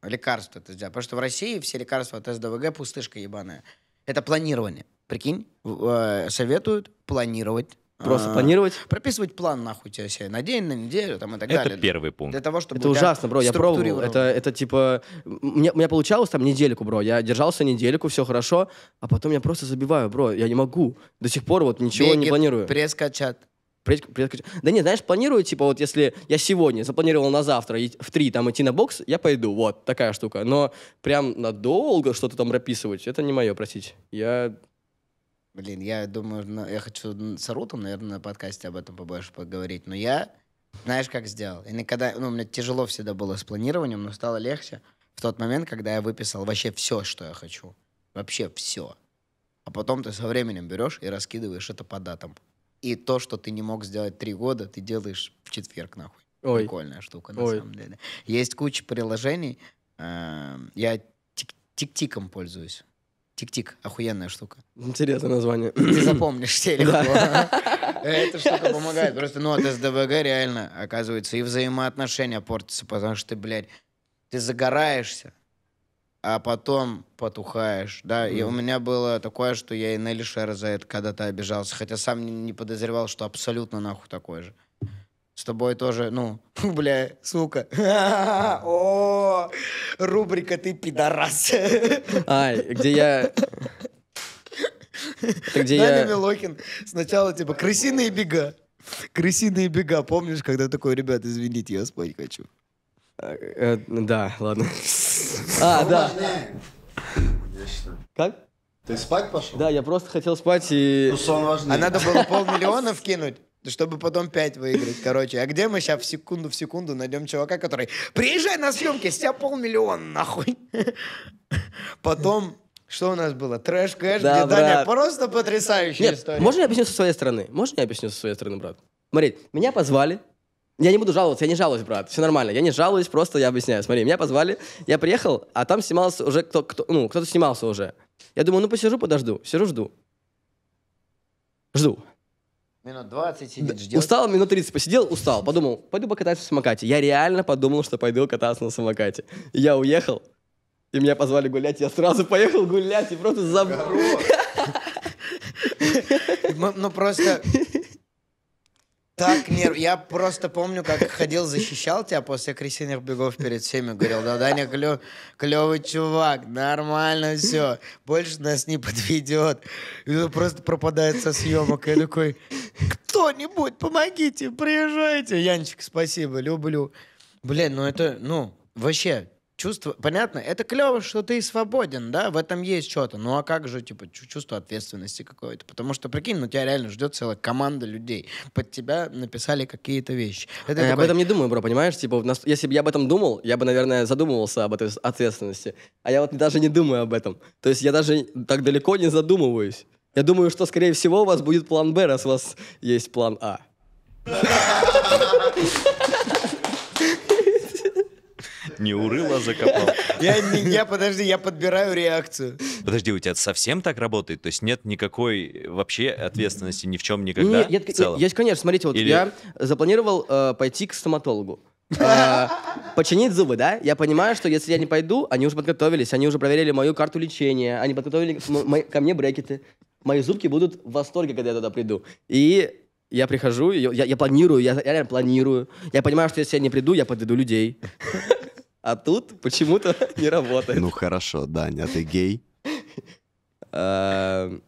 лекарств это сделать? Потому что в России все лекарства от СДВГ пустышка ебаная. Это планирование. Прикинь, э, советуют планировать Просто а, планировать. Прописывать план, нахуй, тебе себе на день, на неделю, там, и так это далее. Это первый пункт. Для того, чтобы это ужасно, бро, я пробовал. Это, это типа... Мне, у меня получалось там недельку, бро. Я держался недельку, все хорошо, а потом я просто забиваю, бро. Я не могу. До сих пор вот ничего Бегет, не планирую. пресс-качат. Да не, знаешь, планирую, типа, вот если я сегодня запланировал на завтра и в три там идти на бокс, я пойду, вот, такая штука. Но прям надолго что-то там прописывать, это не мое, простите. Я... Блин, я думаю, ну, я хочу с Арутом, наверное, на подкасте об этом побольше поговорить, но я, знаешь, как сделал? И никогда, ну, мне тяжело всегда было с планированием, но стало легче в тот момент, когда я выписал вообще все, что я хочу. Вообще все. А потом ты со временем берешь и раскидываешь это по датам. И то, что ты не мог сделать три года, ты делаешь в четверг, нахуй. Ой. Прикольная штука, на Ой. самом деле. Есть куча приложений. Э, я тик-тиком пользуюсь. Тик-тик, охуенная штука. Интересное название. Ты запомнишь телефон. да. Эта штука помогает. Просто, ну, от СДВГ реально, оказывается, и взаимоотношения портятся, потому что ты, блядь, ты загораешься, а потом потухаешь, да. Mm. И у меня было такое, что я и Нелли Шер за это когда-то обижался, хотя сам не подозревал, что абсолютно нахуй такой же. С тобой тоже, ну, [laughs] бля, сука. [laughs] О, рубрика «Ты пидорас». А, где я... Где я... Милохин сначала типа «Крысиные бега». «Крысиные бега», помнишь, когда такой, ребят, извините, я спать хочу. А, э, да, ладно. А, да. Как? Ты спать пошел? Да, я просто хотел спать и... Ну, сон важнее. А надо было полмиллиона вкинуть? чтобы потом 5 выиграть, короче. А где мы сейчас в секунду в секунду найдем чувака, который приезжай на съемки, с тебя полмиллиона, нахуй. Потом что у нас было? Трэш кэш, да, где просто потрясающая Нет, история. Можно я объясню со своей стороны? Можно я объясню со своей стороны, брат? Смотри, меня позвали, я не буду жаловаться, я не жалуюсь, брат, все нормально. Я не жалуюсь, просто я объясняю. Смотри, меня позвали, я приехал, а там снимался уже кто, кто ну, кто-то снимался уже. Я думаю, ну посижу, подожду, сижу, жду. Жду. Минут 20 сидит, ждет. Устал, минут 30 посидел, устал. Подумал, пойду покатаюсь на самокате. Я реально подумал, что пойду кататься на самокате. И я уехал, и меня позвали гулять, я сразу поехал гулять и просто забыл. [laughs] Ну, ну просто так нерв... Я просто помню, как ходил, защищал тебя после крысиных бегов перед всеми. Говорил, да, Даня, клё... клевый чувак, нормально все. Больше нас не подведет. И он просто пропадает со съемок. Я такой, кто-нибудь, помогите, приезжайте. Янчик, спасибо, люблю. Блин, ну это, ну, вообще, чувство, понятно, это клево, что ты свободен, да, в этом есть что-то. Ну а как же, типа, чувство ответственности какое-то? Потому что, прикинь, ну тебя реально ждет целая команда людей. Под тебя написали какие-то вещи. Это я такой... Э, об этом не думаю, бро, понимаешь? Типа, если бы я об этом думал, я бы, наверное, задумывался об этой ответственности. А я вот даже не думаю об этом. То есть я даже так далеко не задумываюсь. Я думаю, что, скорее всего, у вас будет план Б, раз у вас есть план А. [laughs] не урыла, закопал. Я, я, подожди, я подбираю реакцию. Подожди, у тебя совсем так работает? То есть нет никакой вообще ответственности ни в чем никогда? Нет, в целом? есть, конечно. Смотрите, вот Или... я запланировал э, пойти к стоматологу. Э, починить зубы, да? Я понимаю, что если я не пойду, они уже подготовились, они уже проверили мою карту лечения, они подготовили ко мне брекеты. Мои зубки будут в восторге, когда я туда приду. И я прихожу, я, я планирую, я, я реально планирую. Я понимаю, что если я не приду, я подведу людей а тут почему-то [laughs] не работает. Ну хорошо, Дань, а ты гей? Эм.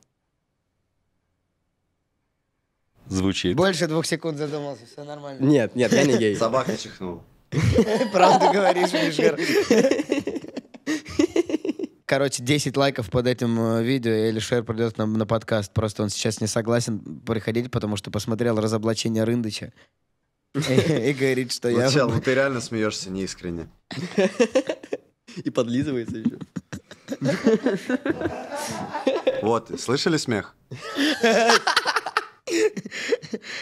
Звучит. Больше двух секунд задумался, все нормально. Нет, нет, я не гей. [laughs] Собака чихнул. Правду говоришь, Мишгар. Короче, 10 лайков под этим э, видео, и Элишер придет нам на подкаст. Просто он сейчас не согласен приходить, потому что посмотрел разоблачение Рындыча и говорит, что я... Чел, ну ты реально смеешься неискренне. И подлизывается еще. Вот, слышали смех?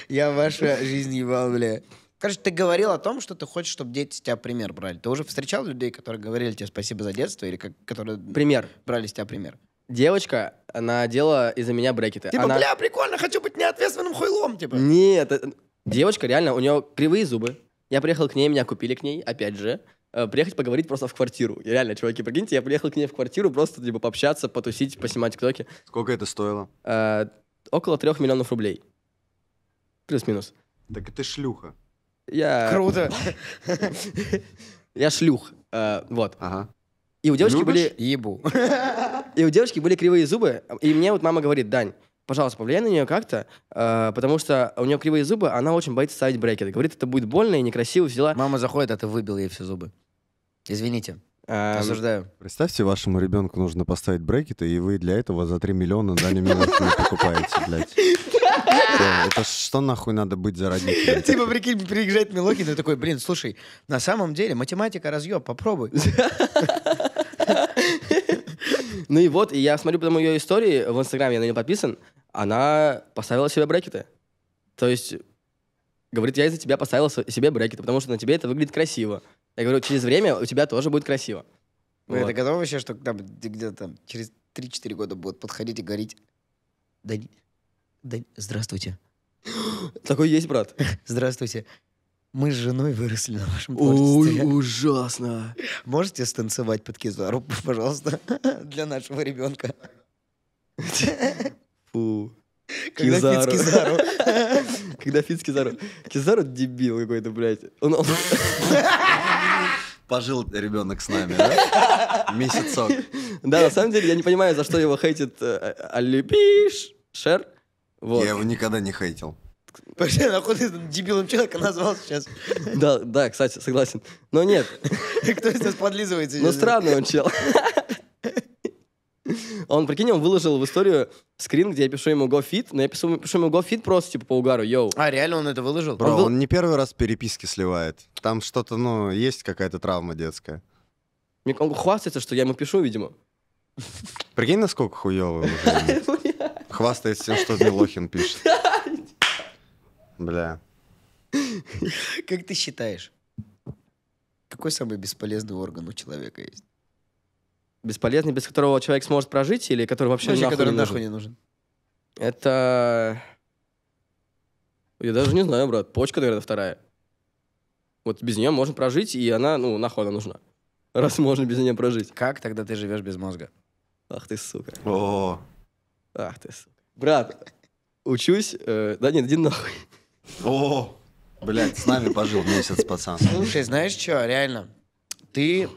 Я ваша жизнь ебал, бля. Короче, ты говорил о том, что ты хочешь, чтобы дети с тебя пример брали. Ты уже встречал людей, которые говорили тебе спасибо за детство, или как, которые пример. брали с тебя пример? Девочка, она делала из-за меня брекеты. Типа, она... бля, прикольно, хочу быть неответственным хуйлом, типа. Нет, э, Девочка реально, у нее кривые зубы. Я приехал к ней, меня купили к ней, опять же. Э, приехать поговорить просто в квартиру. И реально, чуваки, прикиньте, я приехал к ней в квартиру просто типа пообщаться, потусить, поснимать тиктоки. Сколько это стоило? Э, около трех миллионов рублей. Плюс-минус. Так это шлюха. Я... Круто! [laughs] Я шлюх. Э, вот. Ага. И у девочки были... Ебу. [laughs] И у девочки были кривые зубы. И мне вот мама говорит, Дань, пожалуйста, повлияй на нее как-то, э, потому что у нее кривые зубы, она очень боится ставить брекеты. Говорит, это будет больно и некрасиво, взяла. Мама заходит, а ты выбил ей все зубы. Извините. Эм, Осуждаю. Представьте, вашему ребенку нужно поставить брекеты, и вы для этого за 3 миллиона Дани Милохина покупаете, блядь. Это что нахуй надо быть за родителя? Типа, прикинь, приезжает Милохин и такой, блин, слушай, на самом деле математика разъеб, попробуй. [laughs] Ну и вот, и я смотрю потом ее истории в Инстаграме, я на нее подписан, она поставила себе брекеты. То есть, говорит, я из-за тебя поставила себе брекеты, потому что на тебе это выглядит красиво. Я говорю, через время у тебя тоже будет красиво. Вы вот. это готовы вообще, что там, где-то там через 3-4 года будут подходить и говорить, да, да, здравствуйте. Такой есть, брат. [laughs] Здравствуйте. Мы с женой выросли на вашем творчестве. Ой, ужасно. Можете станцевать под кизару, [laughs] пожалуйста, для нашего ребенка? Фу. Когда Кизару. Кизару. [laughs] Когда Фиц Кизару. Кизару дебил какой-то, блядь. Он, Пожил ребенок с нами, да? Месяцок. Да, на самом деле я не понимаю, за что его хейтит э, Алипиш Шер. Я его никогда не хейтил. Вообще, нахуй ты дебилом человека назвал сейчас. Да, да, кстати, согласен. Но нет. [laughs] Кто сейчас подлизывается Ну, странный он чел. А он, прикинь, он выложил в историю скрин, где я пишу ему go fit но я пишу, пишу ему go fit просто, типа, по угару, йоу. А, реально он это выложил? Бро, он, был... он не первый раз переписки сливает. Там что-то, ну, есть какая-то травма детская. Мне он хвастается, что я ему пишу, видимо. Прикинь, насколько хуёвый он. [laughs] Хвастается тем, что Милохин пишет. Бля. [laughs] Как ты считаешь, какой самый бесполезный орган у человека есть? Бесполезный, без которого человек сможет прожить, или который вообще, вообще нахуй, который не нахуй не нужен? Это... Я даже не знаю, брат. Почка, наверное, вторая. Вот без нее можно прожить, и она, ну, нахуй она нужна. Раз можно без нее прожить. Как тогда ты живешь без мозга? Ах ты, сука. О. Ах ты, сука. Брат, учусь... Э, да нет, иди нахуй. О, блядь, с нами пожил месяц, пацан. Слушай, знаешь что, реально, ты...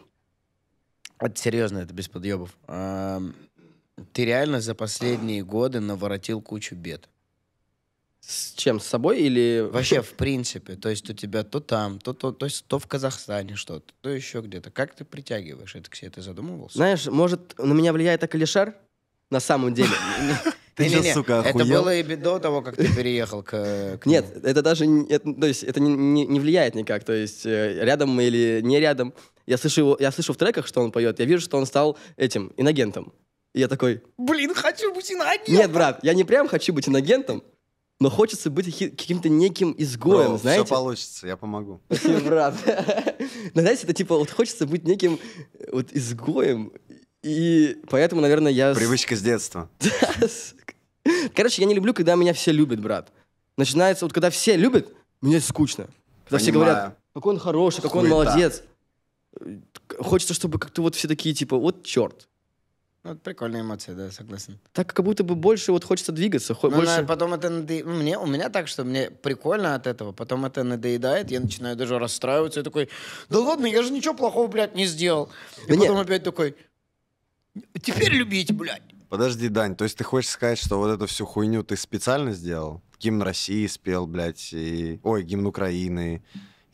Это серьезно, это без подъебов. А, ты реально за последние годы наворотил кучу бед. С чем, с собой или... Вообще, в принципе. То есть у тебя то там, то, то, то, есть то в Казахстане что-то, то еще где-то. Как ты притягиваешь это к себе? Ты задумывался? Знаешь, может, на меня влияет Акалишар? На самом деле. Ты не, сейчас, не, сука, охуел. Это было и до того, как ты переехал к, к Нет, это даже... Это, то есть это не, не, не влияет никак. То есть э, рядом мы или не рядом. Я слышу, его, я слышу в треках, что он поет. Я вижу, что он стал этим, иногентом. И я такой... Блин, хочу быть иногентом! Нет, брат, я не прям хочу быть иногентом. Но хочется быть каким-то неким изгоем, Бро, знаете? Все получится, я помогу. [laughs] Брат. [laughs] Но знаете, это типа, вот хочется быть неким э, вот изгоем, и поэтому, наверное, я... Привычка с детства. [laughs] Короче, я не люблю, когда меня все любят, брат. Начинается, вот когда все любят, мне скучно. Когда Понимаю. все говорят, какой он хороший, какой Хуета. он молодец. Хочется, чтобы как-то вот все такие, типа, вот черт. Ну, это прикольная эмоция, да, согласен. Так как будто бы больше вот хочется двигаться. Но ну, больше... потом это надо... Ну, мне, у меня так, что мне прикольно от этого, потом это надоедает, я начинаю даже расстраиваться, и такой, да ладно, я же ничего плохого, блядь, не сделал. И да потом нет. опять такой, Теперь любите, блядь. Подожди, Дань, то есть ты хочешь сказать, что вот эту всю хуйню ты специально сделал? Гимн России спел, блядь, и... Ой, гимн Украины.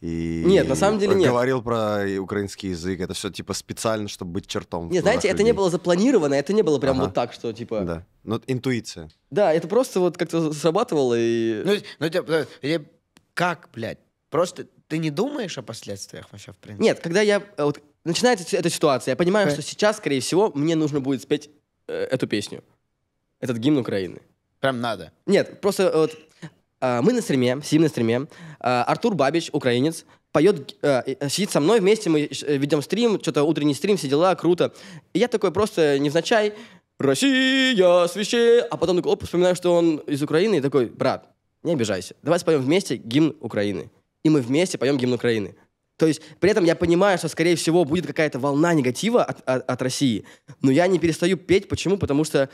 И нет, на самом деле нет. Говорил про украинский язык. Это все типа специально, чтобы быть чертом. Нет, знаете, людей. это не было запланировано, это не было прям ага. вот так, что типа. Да. Ну, интуиция. Да, это просто вот как-то срабатывало и. Ну, ну типа, как, блядь? Просто ты не думаешь о последствиях вообще, в принципе? Нет, когда я э, вот начинается эта ситуация. Я понимаю, что сейчас, скорее всего, мне нужно будет спеть э, эту песню. Этот гимн Украины. Прям надо. Нет, просто э, вот а, мы на стриме, сидим на стриме. А, Артур Бабич, украинец, поет, э, сидит со мной вместе, мы ведем стрим, что-то утренний стрим, все дела, круто. И я такой просто невзначай, Россия священная, а потом такой, оп, вспоминаю, что он из Украины, и такой, брат, не обижайся, давай споем вместе гимн Украины. И мы вместе поем гимн Украины. То есть при этом я понимаю, что, скорее всего, будет какая-то волна негатива от, от, от России, но я не перестаю петь. Почему? Потому что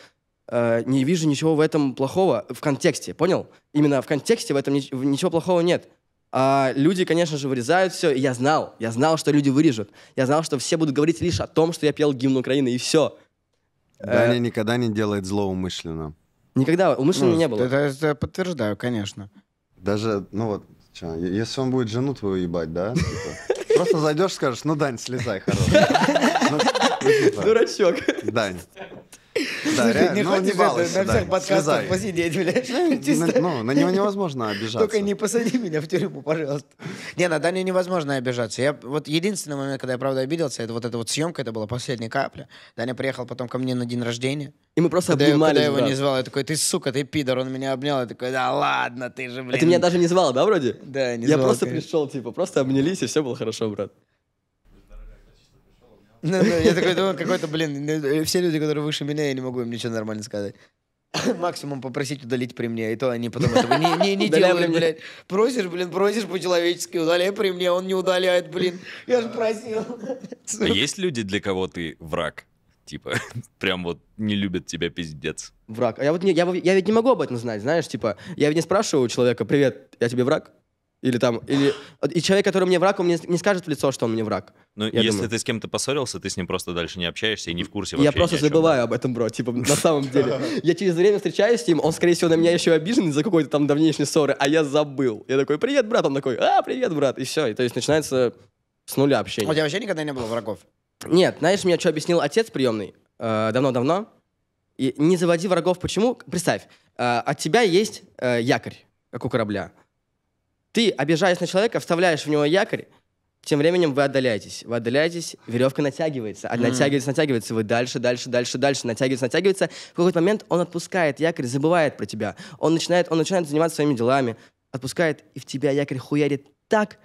э, не вижу ничего в этом плохого в контексте, понял? Именно в контексте в этом ни, ничего плохого нет. А люди, конечно же, вырезают все, и я знал, я знал, что люди вырежут. Я знал, что все будут говорить лишь о том, что я пел гимн Украины, и все. Даня э... никогда не делает зло умышленно. Никогда умышленно ну, не было. Это, это подтверждаю, конечно. Даже, ну вот, Че, если он будет жену твою ебать, да? Типа, просто зайдешь, скажешь, ну, Дань, слезай, хорош. [laughs] Ну, ну, типа, Дурачок. Дань. Да, ну, реально, не ну, хочешь на всех подкастах посидеть, блядь? Ну, ну, на него невозможно обижаться. Только не посади меня в тюрьму, пожалуйста. Не, на Дани невозможно обижаться. Я вот единственный момент, когда я, правда, обиделся, это вот эта вот съемка, это была последняя капля. Даня приехал потом ко мне на день рождения. И мы просто когда Когда я его не звал, я такой, ты сука, ты пидор, он меня обнял. Я такой, да ладно, ты же, блин. А ты меня даже не звал, да, вроде? Да, не звал. Я просто пришел, типа, просто обнялись, и все было хорошо, брат. Ну, ну, я такой думаю, какой-то, блин, ну, э, все люди, которые выше меня, я не могу им ничего нормально сказать. [coughs] Максимум попросить удалить при мне, и то они потом этого не, не, не делали, блядь. Просишь, блин, просишь по-человечески, удаляй при мне, он не удаляет, блин. Я же просил. А есть люди, для кого ты враг? Типа, [laughs] прям вот не любят тебя пиздец. Враг. А я вот не, я, я ведь не могу об этом знать, знаешь, типа, я ведь не спрашиваю у человека, привет, я тебе враг? Или там, или... И человек, который мне враг, он мне не скажет в лицо, что он мне враг. Ну, если думаю. ты с кем-то поссорился, ты с ним просто дальше не общаешься и не в курсе вообще Я просто забываю об этом, бро, типа, на самом деле. Я через время встречаюсь с ним, он, скорее всего, на меня еще обижен за какой-то там давнейшей ссоры, а я забыл. Я такой, привет, брат, он такой, а, привет, брат, и все. И то есть начинается с нуля общение. У тебя вообще никогда не было врагов? Нет, знаешь, мне что объяснил отец приемный э, давно-давно? не заводи врагов, почему? Представь, э, от тебя есть э, якорь, как у корабля. Ты, обижаясь на человека, вставляешь в него якорь, тем временем вы отдаляетесь. Вы отдаляетесь, веревка натягивается. Mm. Натягивается, натягивается. Вы дальше, дальше, дальше, дальше. Натягивается, натягивается. В какой-то момент он отпускает якорь, забывает про тебя. Он начинает, он начинает заниматься своими делами. Отпускает, и в тебя якорь хуярит так,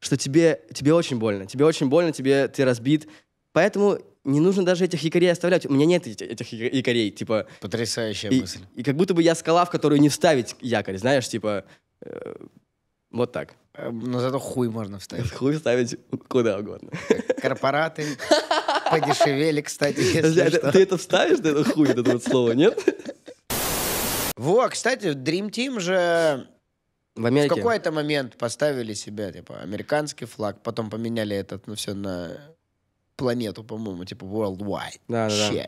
что тебе, тебе очень больно. Тебе очень больно, тебе, ты разбит. Поэтому не нужно даже этих якорей оставлять. У меня нет этих якорей, типа... Потрясающая и, мысль. И как будто бы я скала, в которую не вставить якорь, знаешь, типа... Э, вот так. Э, но зато хуй можно вставить. Хуй ставить куда угодно. Корпораты подешевели, кстати, если а Ты это вставишь, ты это хуй, это вот слово, нет? Во, кстати, Dream Team же в Америке. В какой-то момент поставили себя, типа, американский флаг, потом поменяли этот, ну, все на планету, по-моему, типа worldwide. Да, да, да.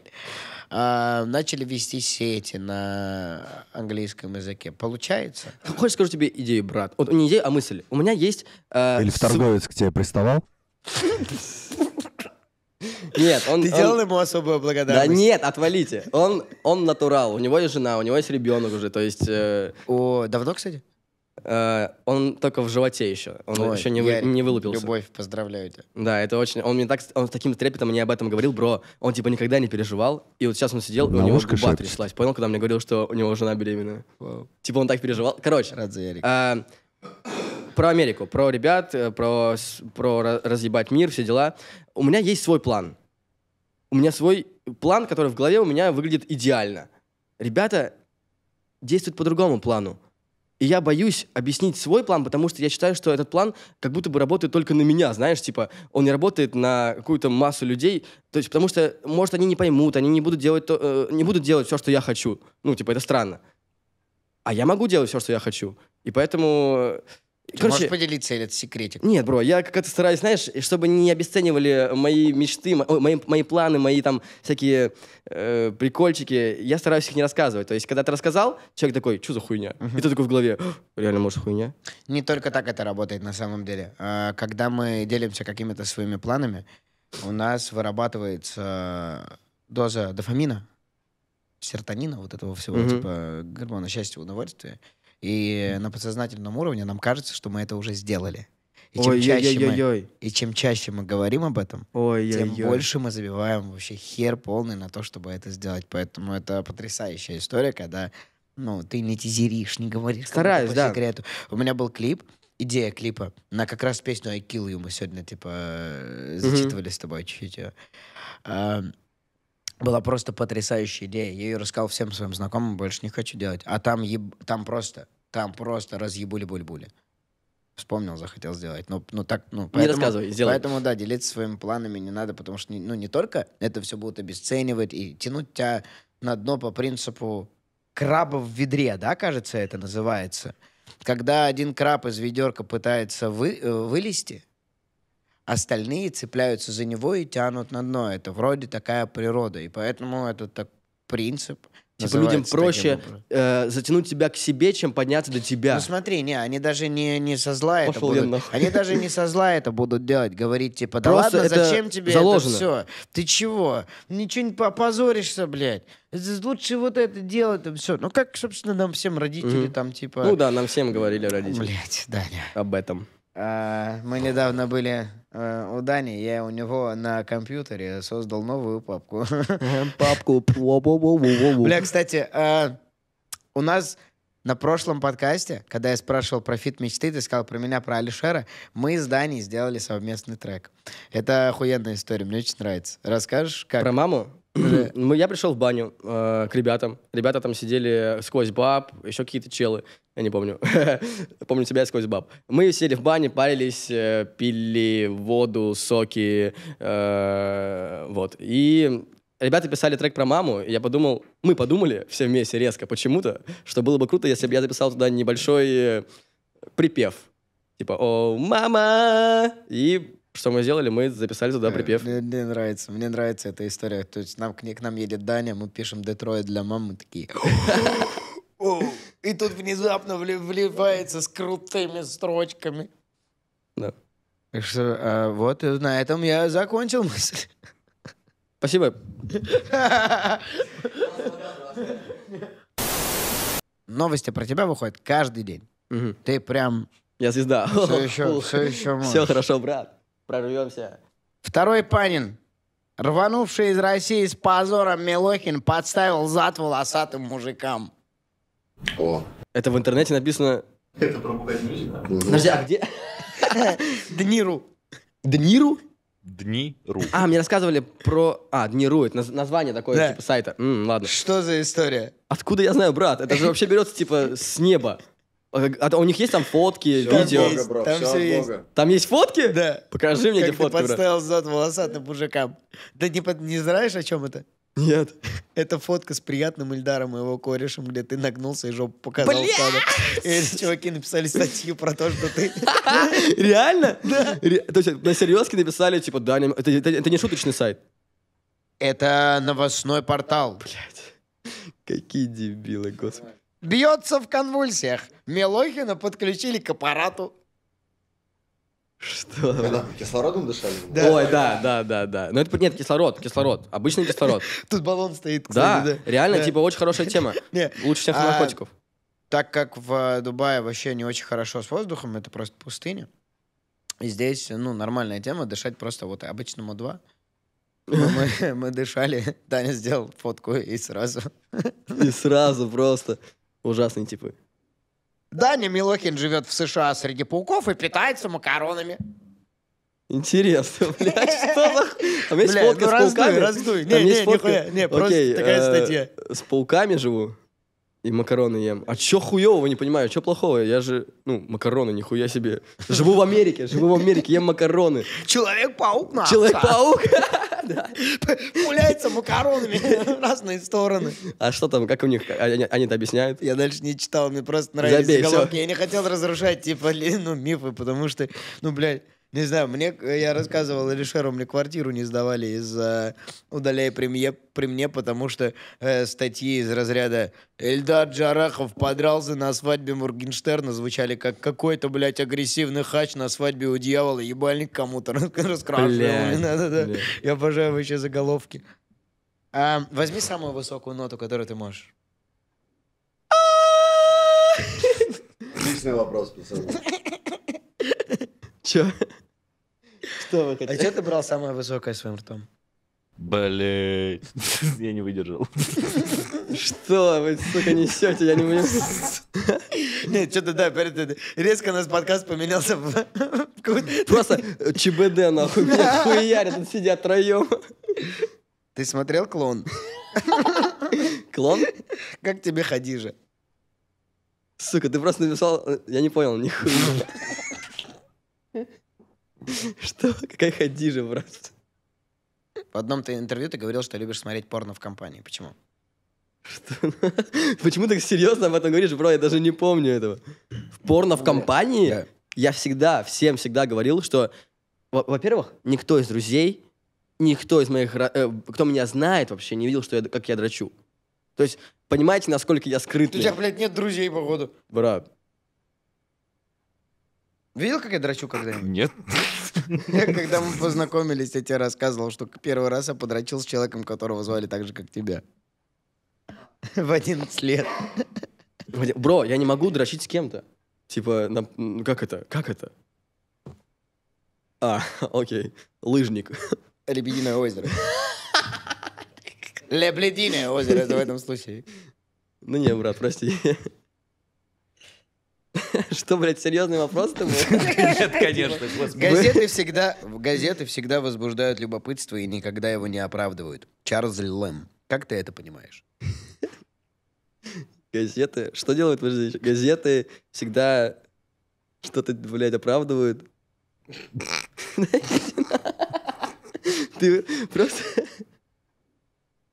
А, начали вести сети на английском языке. Получается? Хочешь, скажу тебе идею, брат? Вот не идею, а мысль. У меня есть... Э, Или в торговец к тебе приставал? Нет, он... Ты делал ему особую благодарность? Да нет, отвалите. Он, он натурал. У него есть жена, у него есть ребенок уже, то есть... Э, О, давно, кстати? Э, он только в животе еще. Он Ой, еще не, вы, не вылупился. Любовь, поздравляю тебя. Да, это очень. Он мне так он с таким трепетом мне об этом говорил, бро. Он типа никогда не переживал. И вот сейчас он сидел, и у него губа шепчет. тряслась. Понял, когда мне говорил, что у него жена беременная. Вау. Типа он так переживал. Короче. Рад за Ярик. Э, а, про Америку, про ребят, э, про, про разъебать мир, все дела. У меня есть свой план. У меня свой план, который в голове у меня выглядит идеально. Ребята действуют по другому плану и я боюсь объяснить свой план, потому что я считаю, что этот план как будто бы работает только на меня, знаешь, типа, он не работает на какую-то массу людей, то есть потому что, может, они не поймут, они не будут делать, то, э, не будут делать все, что я хочу. Ну, типа, это странно. А я могу делать все, что я хочу. И поэтому ты Короче, можешь поделиться или это секретик? Нет, бро, я как-то стараюсь, знаешь, чтобы не обесценивали мои мечты, мои, мои, планы, мои там всякие э, прикольчики, я стараюсь их не рассказывать. То есть, когда ты рассказал, человек такой, что за хуйня? Угу. И ты такой в голове, реально, может, хуйня? Не только так это работает на самом деле. А, когда мы делимся какими-то своими планами, у нас вырабатывается доза дофамина, серотонина, вот этого всего, угу. типа гормона счастья, удовольствия. И на подсознательном уровне нам кажется, что мы это уже сделали. И чем, ой, чаще ой, ой, ой. Мы, и чем чаще мы говорим об этом, ой, тем ой, ой. больше мы забиваем вообще хер полный на то, чтобы это сделать. Поэтому это потрясающая история, когда ну, ты не тизеришь, не говоришь Стараюсь, по да. секрету. У меня был клип, идея клипа на как раз песню I Kill You. Мы сегодня, типа, э, зачитывали mm с тобой чуть-чуть была просто потрясающая идея. Я ее рассказал всем своим знакомым, больше не хочу делать. А там, еб... там просто, там просто разъебули-буль-були. Вспомнил, захотел сделать. Но, ну, ну, так, ну, поэтому, не рассказывай, сделай. Поэтому, да, делиться своими планами не надо, потому что, ну, не только это все будут обесценивать и тянуть тебя на дно по принципу краба в ведре, да, кажется, это называется. Когда один краб из ведерка пытается вы, э, вылезти, остальные цепляются за него и тянут на дно. Это вроде такая природа, и поэтому это так принцип. Типа людям проще э, затянуть тебя к себе, чем подняться до тебя. Ну смотри, не, они даже не, не со зла Пошел это будут. Они даже не со зла это будут делать. Говорить, типа, да Просто ладно, зачем тебе заложено. это все? Ты чего? Ничего не попозоришься, блядь. Лучше вот это делать, там все. Ну как, собственно, нам всем родители mm там, типа... Ну да, нам всем говорили родители. Блядь, Даня. Об этом. Э, мы недавно были э, у Дани, я у него на компьютере создал новую папку. [laughs] Папку. Бля, кстати, э, у нас на прошлом подкасте, когда я спрашивал про фит мечты, ты сказал про меня, про Алишера, мы с Дани сделали совместный трек. Это охуенная история, мне очень нравится. Расскажешь, как? Про маму? Э, мы, я пришел в баню э, к ребятам. Ребята там сидели сквозь баб, еще какие-то челы. Я не помню. [laughs] помню себя сквозь баб. Мы сели в бане, парились, э, пили воду, соки. Э, вот. И ребята писали трек про маму, и я подумал, мы подумали все вместе резко почему-то, что было бы круто, если бы я записал туда небольшой припев. Типа «О, мама!» И что мы сделали? Мы записали туда э, припев. Мне, мне нравится, мне нравится эта история. То есть нам, к, к нам едет Даня, мы пишем «Детройт» для мамы, такие... И тут внезапно вливается с крутыми строчками. Да. что а, вот на этом я закончил мысль. Спасибо. Новости про тебя выходят каждый день. Угу. Ты прям... Я звезда. Все еще, все еще можешь. Все хорошо, брат прорвемся. Второй Панин. Рванувший из России с позором Милохин подставил зад волосатым мужикам. О. Это в интернете написано... Это про Подожди, а где? [laughs] Дниру. Дниру? Дни.ру. А, мне рассказывали про... А, Дни.ру, это название такое, да. типа, сайта. М, ладно. Что за история? Откуда я знаю, брат? Это же вообще берется, типа, с неба. А, а у них есть там фотки, все видео? От Бога, бро, там все, все от есть. Там есть фотки? Да. Покажи мне как эти фотки, ты подставил бро. зад волосатым мужикам. Да не, под... не знаешь, о чем это? Нет. Это фотка с приятным Ильдаром и его корешем, где ты нагнулся и жопу показал Бля! И эти чуваки написали статью про то, что ты... [laughs] Реально? Да. То есть на серьезке написали, типа, да, это не шуточный сайт? Это новостной портал. Блядь. Какие дебилы, господи. Бьется в конвульсиях. Милохина подключили к аппарату. Что? Когда кислородом дышали? Да. Ой, да, да, да, да. Но ну, это нет, кислород, кислород. Обычный кислород. [laughs] Тут баллон стоит, кстати, да. да. Реально, да. типа, очень хорошая тема. [laughs] Лучше всех а, наркотиков. Так как в Дубае вообще не очень хорошо с воздухом, это просто пустыня. И здесь, ну, нормальная тема, дышать просто вот обычному два. [laughs] Мы, мы дышали, Таня сделал фотку и сразу. И сразу просто. Ужасные типы. Даня Милохин живет в США среди пауков и питается макаронами. Интересно, [laughs] блядь, что за... Там есть фотка с ну, пауками? раздуй, раздуй. Не, не, нихуя, не, просто такая э, статья. С пауками живу? и макароны ем. А чё хуёвого, не понимаю, чё плохого? Я же, ну, макароны, нихуя себе. Живу в Америке, живу в Америке, ем макароны. Человек-паук, на. Человек-паук. Пуляется [laughs] макаронами в разные стороны. А что там, как у них, а, они это объясняют? Я дальше не читал, мне просто нравились заголовки. Я не хотел разрушать, типа, ну, мифы, потому что, ну, блядь, не знаю, мне, э, я рассказывал Элишеру, мне квартиру не сдавали из-за «Удаляй при мне», при мне потому что э, статьи из разряда «Эльдар Джарахов подрался на свадьбе Моргенштерна» звучали как «Какой-то, блядь, агрессивный хач на свадьбе у дьявола ебальник кому-то [laughs] раскрашивал». Да, да, да. Я обожаю вообще заголовки. А, возьми самую высокую ноту, которую ты можешь. Личный вопрос, пацаны. [laughs] Че? Что вы хотите? А что ты брал самое высокое своим ртом? Блин, [laughs] я не выдержал. Что вы, сука, несете? Я не могу. Нет, что-то, да, резко нас подкаст поменялся. Просто э, ЧБД, нахуй, меня хуярят, сидят троем. Ты смотрел «Клон»? «Клон»? Как тебе Хадижа? Сука, ты просто написал... Э, я не понял, нихуя. [laughs] Что? Какая Хадижа брат? В одном ты интервью ты говорил, что любишь смотреть порно в компании. Почему? Что? [laughs] Почему так серьезно об этом говоришь, бро? Я даже не помню этого. В порно в компании да. я всегда, всем всегда говорил, что, во-первых, никто из друзей, никто из моих, э, кто меня знает вообще, не видел, что я, как я драчу. То есть, понимаете, насколько я скрытый? У тебя, блядь, нет друзей, походу. брат. Видел, как я драчу когда-нибудь? Нет. Я, когда мы познакомились, я тебе рассказывал, что первый раз я подрочил с человеком, которого звали так же, как тебя. В 11 лет. Бро, я не могу дрочить с кем-то. Типа, на- как это? Как это? А, [laughs] окей. Лыжник. Лебединое озеро. Лебединое озеро, это в этом случае. Ну не, брат, прости. [laughs] Что, блядь, серьезный вопрос ты был? [laughs] Нет, конечно. Типа, газеты всегда, газеты всегда возбуждают любопытство и никогда его не оправдывают. Чарльз Лэм. Как ты это понимаешь? Газеты... Что делают, подожди, газеты всегда что-то, блядь, оправдывают. [laughs] Ты просто...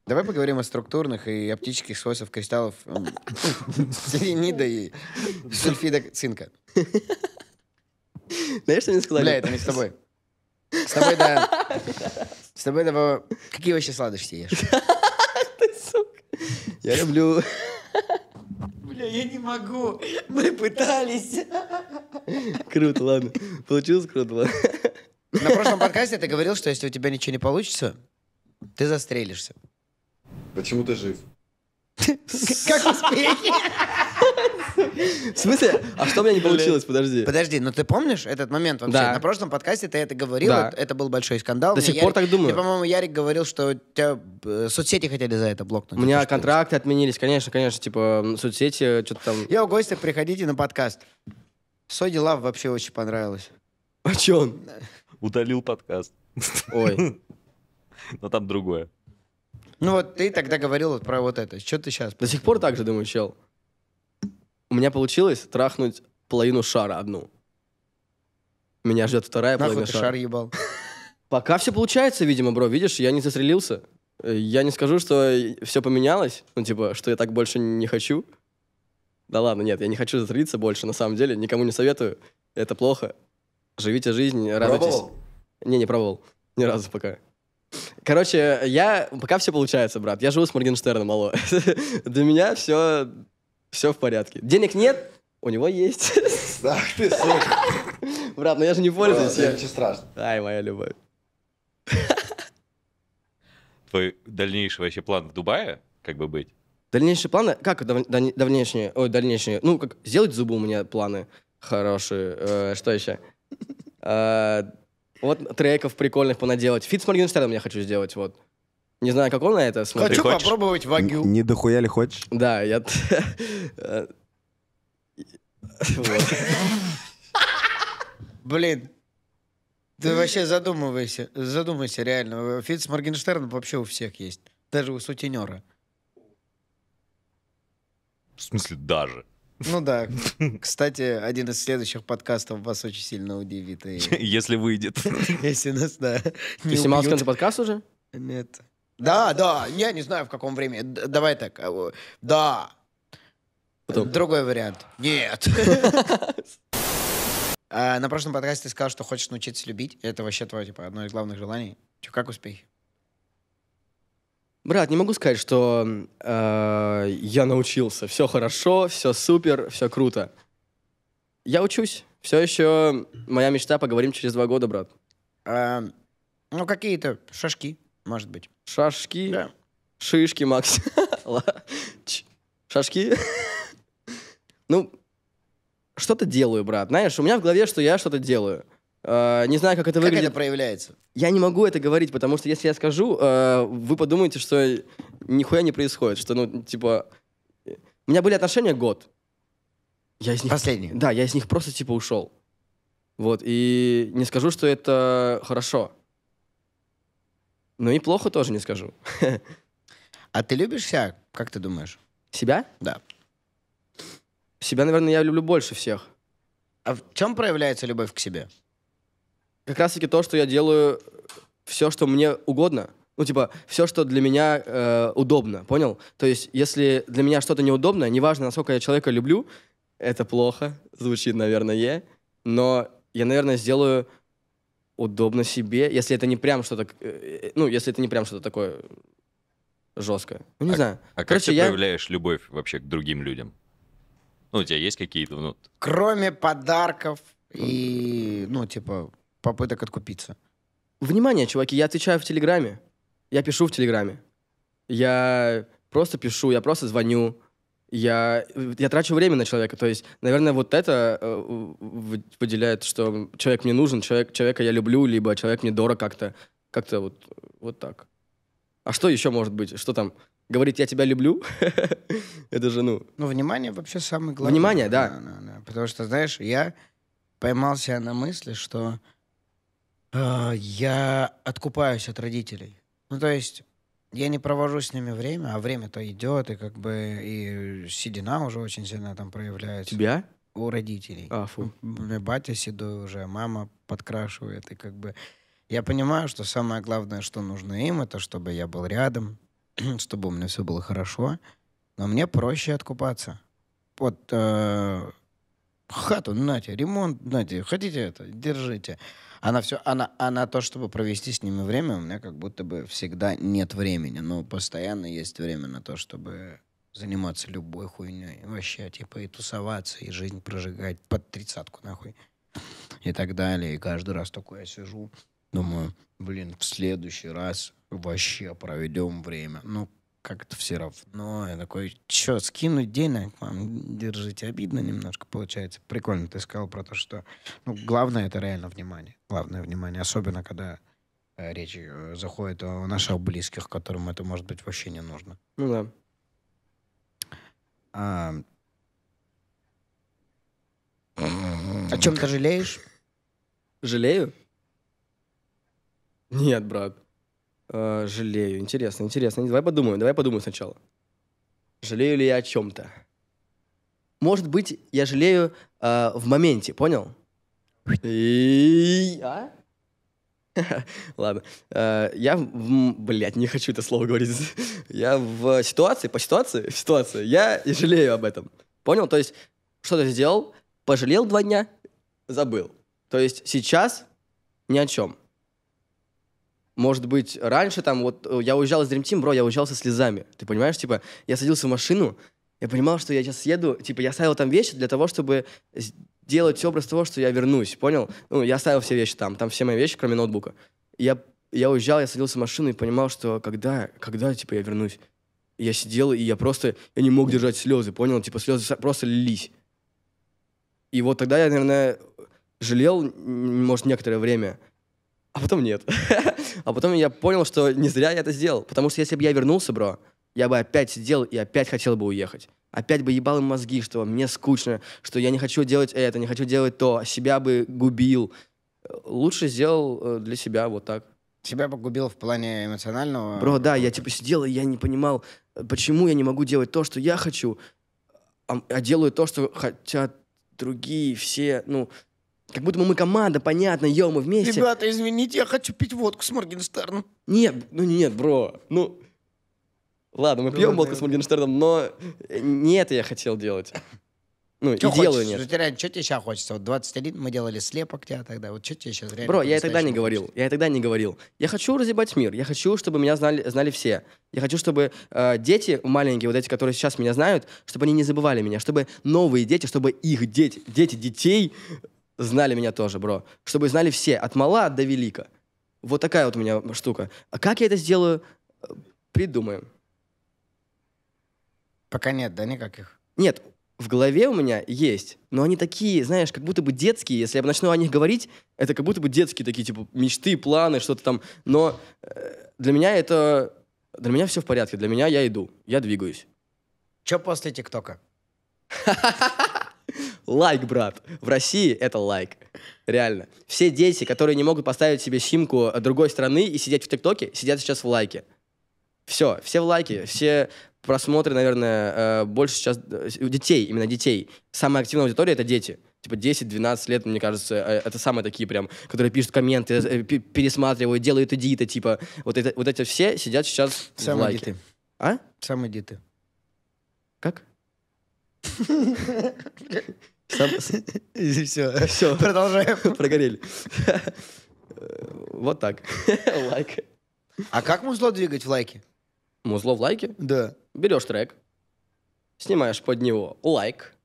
Давай поговорим о структурных и оптических свойствах кристаллов селенида эм, и сульфида цинка. Знаешь, что мне сказали? Бля, это не с тобой. С тобой, да. С тобой, да, какие вообще сладости ешь? [laughs] Ты, сука. Я люблю... Бля, я не могу. Мы пытались. Круто, ладно. Получилось круто, ладно. На прошлом подкасте ты говорил, что если у тебя ничего не получится, ты застрелишься. Почему ты жив? [laughs] Как успехи? В смысле? А что у меня не получилось? Подожди. Подожди, но ну ты помнишь этот момент вообще? Да. На прошлом подкасте ты это говорил, да. это был большой скандал. До сих пор Ярик, так думаю. Я по-моему, Ярик говорил, что тебя э, соцсети хотели за это блокнуть. У меня контракты отменились, конечно, конечно, типа соцсети, э, что-то там. Я у гостя, приходите на подкаст. Соди Лав вообще очень понравилось. А че он? Удалил подкаст. Ой. [laughs] Но там другое. Ну вот ты тогда говорил вот про вот это. Что ты сейчас? До сих пор так же думаю, чел. У меня получилось трахнуть половину шара одну. Меня ждет вторая Нахуй половина ты шара. шар ебал. [laughs] Пока все получается, видимо, бро. Видишь, я не застрелился. Я не скажу, что все поменялось. Ну, типа, что я так больше не хочу. Да ладно, нет, я не хочу застрелиться больше, на самом деле. Никому не советую. Это плохо. Живите жизнь, радуйтесь. Пробовал? Не, не пробовал. Ни разу пока. Короче, я... Пока все получается, брат. Я живу с Моргенштерном, алло. [laughs] Для меня все... Все в порядке. Денег нет, у него есть. Да, ты сука. Брат, ну я же не пользуюсь. Я... Ничего страшного. Ай, моя любовь. Твой дальнейший вообще план в Дубае, как бы быть? Дальнейшие планы? Как дав... дальнейшие? Ой, дальнейшие. Ну, как сделать зубы у меня планы хорошие. Э, что еще? Э, вот треков прикольных понаделать. Фит с Моргенштерном я хочу сделать, вот. Не знаю, как он на это смотрит. Хочу хочешь? попробовать вагю. Н- не дохуя ли хочешь? Да, я... [laughs] Блин, ты вообще задумывайся, задумайся реально. Фит с Моргенштерном вообще у всех есть. Даже у сутенера. В смысле даже? Ну да. Кстати, один из следующих подкастов вас очень сильно удивит. И... [laughs] Если выйдет. Если нас, да. Ты снимал в конце подкаст уже? Нет. Да, да, я не знаю, в каком времени. Давай так. Э, да. Потом. Другой вариант. Нет. [laughs] А, на прошлом подкасте ты сказал, что хочешь научиться любить. Это вообще твое, типа, одно из главных желаний. Че, как успехи? Брат, не могу сказать, что э, я научился. Все хорошо, все супер, все круто. Я учусь. Все еще моя мечта. Поговорим через два года, брат. А, ну, какие-то шашки, может быть. Шашки? Да. Шишки, Макс. [laughs] Шашки? [laughs] Ну, что-то делаю, брат. Знаешь, у меня в голове, что я что-то делаю. Э, не знаю, как это выглядит. Как это проявляется? Я не могу это говорить, потому что если я скажу, э, вы подумаете, что нихуя не происходит, что, ну, типа... Э, у меня были отношения год. Я из них... Последние. Да, я из них просто, типа, ушел. Вот, и не скажу, что это хорошо. Ну и плохо тоже не скажу. А ты любишь себя, как ты думаешь? Себя? Да. Себя, наверное, я люблю больше всех. А в чем проявляется любовь к себе? как раз-таки то, что я делаю все, что мне угодно. Ну, типа, все, что для меня э, удобно, понял? То есть, если для меня что-то неудобно, неважно, насколько я человека люблю, это плохо, звучит, наверное, но я, наверное, сделаю удобно себе, если это не прям что-то, э, э ну, если это не прям что-то такое жесткое. Ну, не а, знаю. А Короче, как ты я... проявляешь любовь вообще к другим людям? Ну, у тебя есть какие-то... Ну... Кроме подарков и, ну, типа, попыток откупиться. Внимание, чуваки, я отвечаю в Телеграме. Я пишу в Телеграме. Я просто пишу, я просто звоню. Я, я трачу время на человека. То есть, наверное, вот это э, выделяет, что человек мне нужен, человек, человека я люблю, либо человек мне дорог как-то. Как-то вот, вот так. А что еще может быть? Что там? говорит, «я тебя люблю» [laughs] — это же, ну... Ну, внимание вообще самое главное. Внимание, да. да. Потому что, знаешь, я поймался на мысли, что а, я откупаюсь от родителей. Ну, то есть я не провожу с ними время, а время-то идет, и как бы и седина уже очень сильно там проявляется. Тебя? У родителей. А, фу. У меня батя седой уже, мама подкрашивает, и как бы... Я понимаю, что самое главное, что нужно им, это чтобы я был рядом, [clears throat] чтобы у меня все было хорошо, но мне проще откупаться. Вот э, хату, нате, ремонт, нате, хотите это, держите. Она все, она, она то, чтобы провести с ними время, у меня как будто бы всегда нет времени, но постоянно есть время на то, чтобы заниматься любой хуйней. Вообще, типа, и тусоваться, и жизнь прожигать под тридцатку, нахуй. И так далее. И каждый раз такой я сижу, думаю, блин, в следующий раз вообще проведем время. Ну, как это все равно. Я такой, что, скинуть денег вам, держите. Обидно немножко получается. Прикольно ты сказал про то, что... Ну, главное — это реально внимание. Главное — внимание. Особенно, когда э, речь э, заходит о наших близких, которым это, может быть, вообще не нужно. Ну да. А... О чем ты жалеешь? Жалею? Нет, брат. Э, жалею. Интересно, интересно. Давай подумаем, давай подумаю сначала. Жалею ли я о чем-то? Может быть, я жалею э, в моменте, понял? А? [laughs] Ладно. Э, я, блядь, не хочу это слово говорить. [laughs] Я в ситуации, по ситуации, в ситуации, я и жалею об этом. Понял? То есть что-то сделал, пожалел два дня, забыл. То есть сейчас ни о чем. Может быть, раньше там вот э, я уезжал из Dream Team, бро, я уезжал со слезами. Ты понимаешь, типа, я садился в машину, я понимал, что я сейчас еду, типа, я ставил там вещи для того, чтобы делать образ того, что я вернусь, понял? Ну, я ставил все вещи там, там все мои вещи, кроме ноутбука. Я, я уезжал, я садился в машину и понимал, что когда, когда, типа, я вернусь? Я сидел, и я просто, я не мог держать слезы, понял? Типа, слезы просто лились. И вот тогда я, наверное, жалел, может, некоторое время, а потом нет. [laughs] А потом я понял, что не зря я это сделал. Потому что если бы я вернулся, бро, я бы опять сидел и опять хотел бы уехать. Опять бы ебал им мозги, что мне скучно, что я не хочу делать это, не хочу делать то, а себя бы губил. Э, лучше сделал э, для себя вот так. Тебя погубил в плане эмоционального? Бро, да, я типа сидел, и я не понимал, э, почему я не могу делать то, что я хочу, а, а делаю то, что хотят другие все, ну, как будто мы команда, понятно, йо, мы вместе. Ребята, извините, я хочу пить водку с Моргенштерном. Нет, ну нет, бро. Ну, ладно, мы пьем водку с Моргенштерном, но не это я хотел делать. Ну, что и делаю нет. Что, реально, что тебе сейчас хочется? Вот 21 мы делали слепок тебя тогда. Вот что тебе сейчас реально Бро, я и тогда не говорил. Хочется? Я и тогда не говорил. Я хочу разъебать мир. Я хочу, чтобы меня знали, знали все. Я хочу, чтобы э, дети маленькие, вот эти, которые сейчас меня знают, чтобы они не забывали меня. Чтобы новые дети, чтобы их дети, дети детей знали меня тоже, бро. Чтобы знали все, от мала до велика. Вот такая вот у меня штука. А как я это сделаю, э, придумаем. Пока нет, да, никаких? Нет, в голове у меня есть, но они такие, знаешь, как будто бы детские. Если я начну о них говорить, это как будто бы детские такие, типа, мечты, планы, что-то там. Но э, для меня это... Для меня все в порядке. Для меня я иду, я двигаюсь. Че после ТикТока? [laughs] Лайк, брат. В России это лайк. Реально. Все дети, которые не могут поставить себе симку другой страны и сидеть в ТикТоке, сидят сейчас в лайке. Все, все в лайке, все просмотры, наверное, э, больше сейчас у э, детей, именно детей. Самая активная аудитория — это дети. Типа 10-12 лет, мне кажется, э, это самые такие прям, которые пишут комменты, пересматривают, делают эдиты, типа. Вот, это, вот эти все сидят сейчас Сам в лайке. Эдиты. А? Самые эдиты. Как? [laughs] Сам... [laughs] [laughs] И все. [laughs] Все. Продолжаем. Прогорели. Вот так. Лайк. А как музло двигать в лайке? Музло в лайке? Да. Берешь трек, снимаешь под него лайк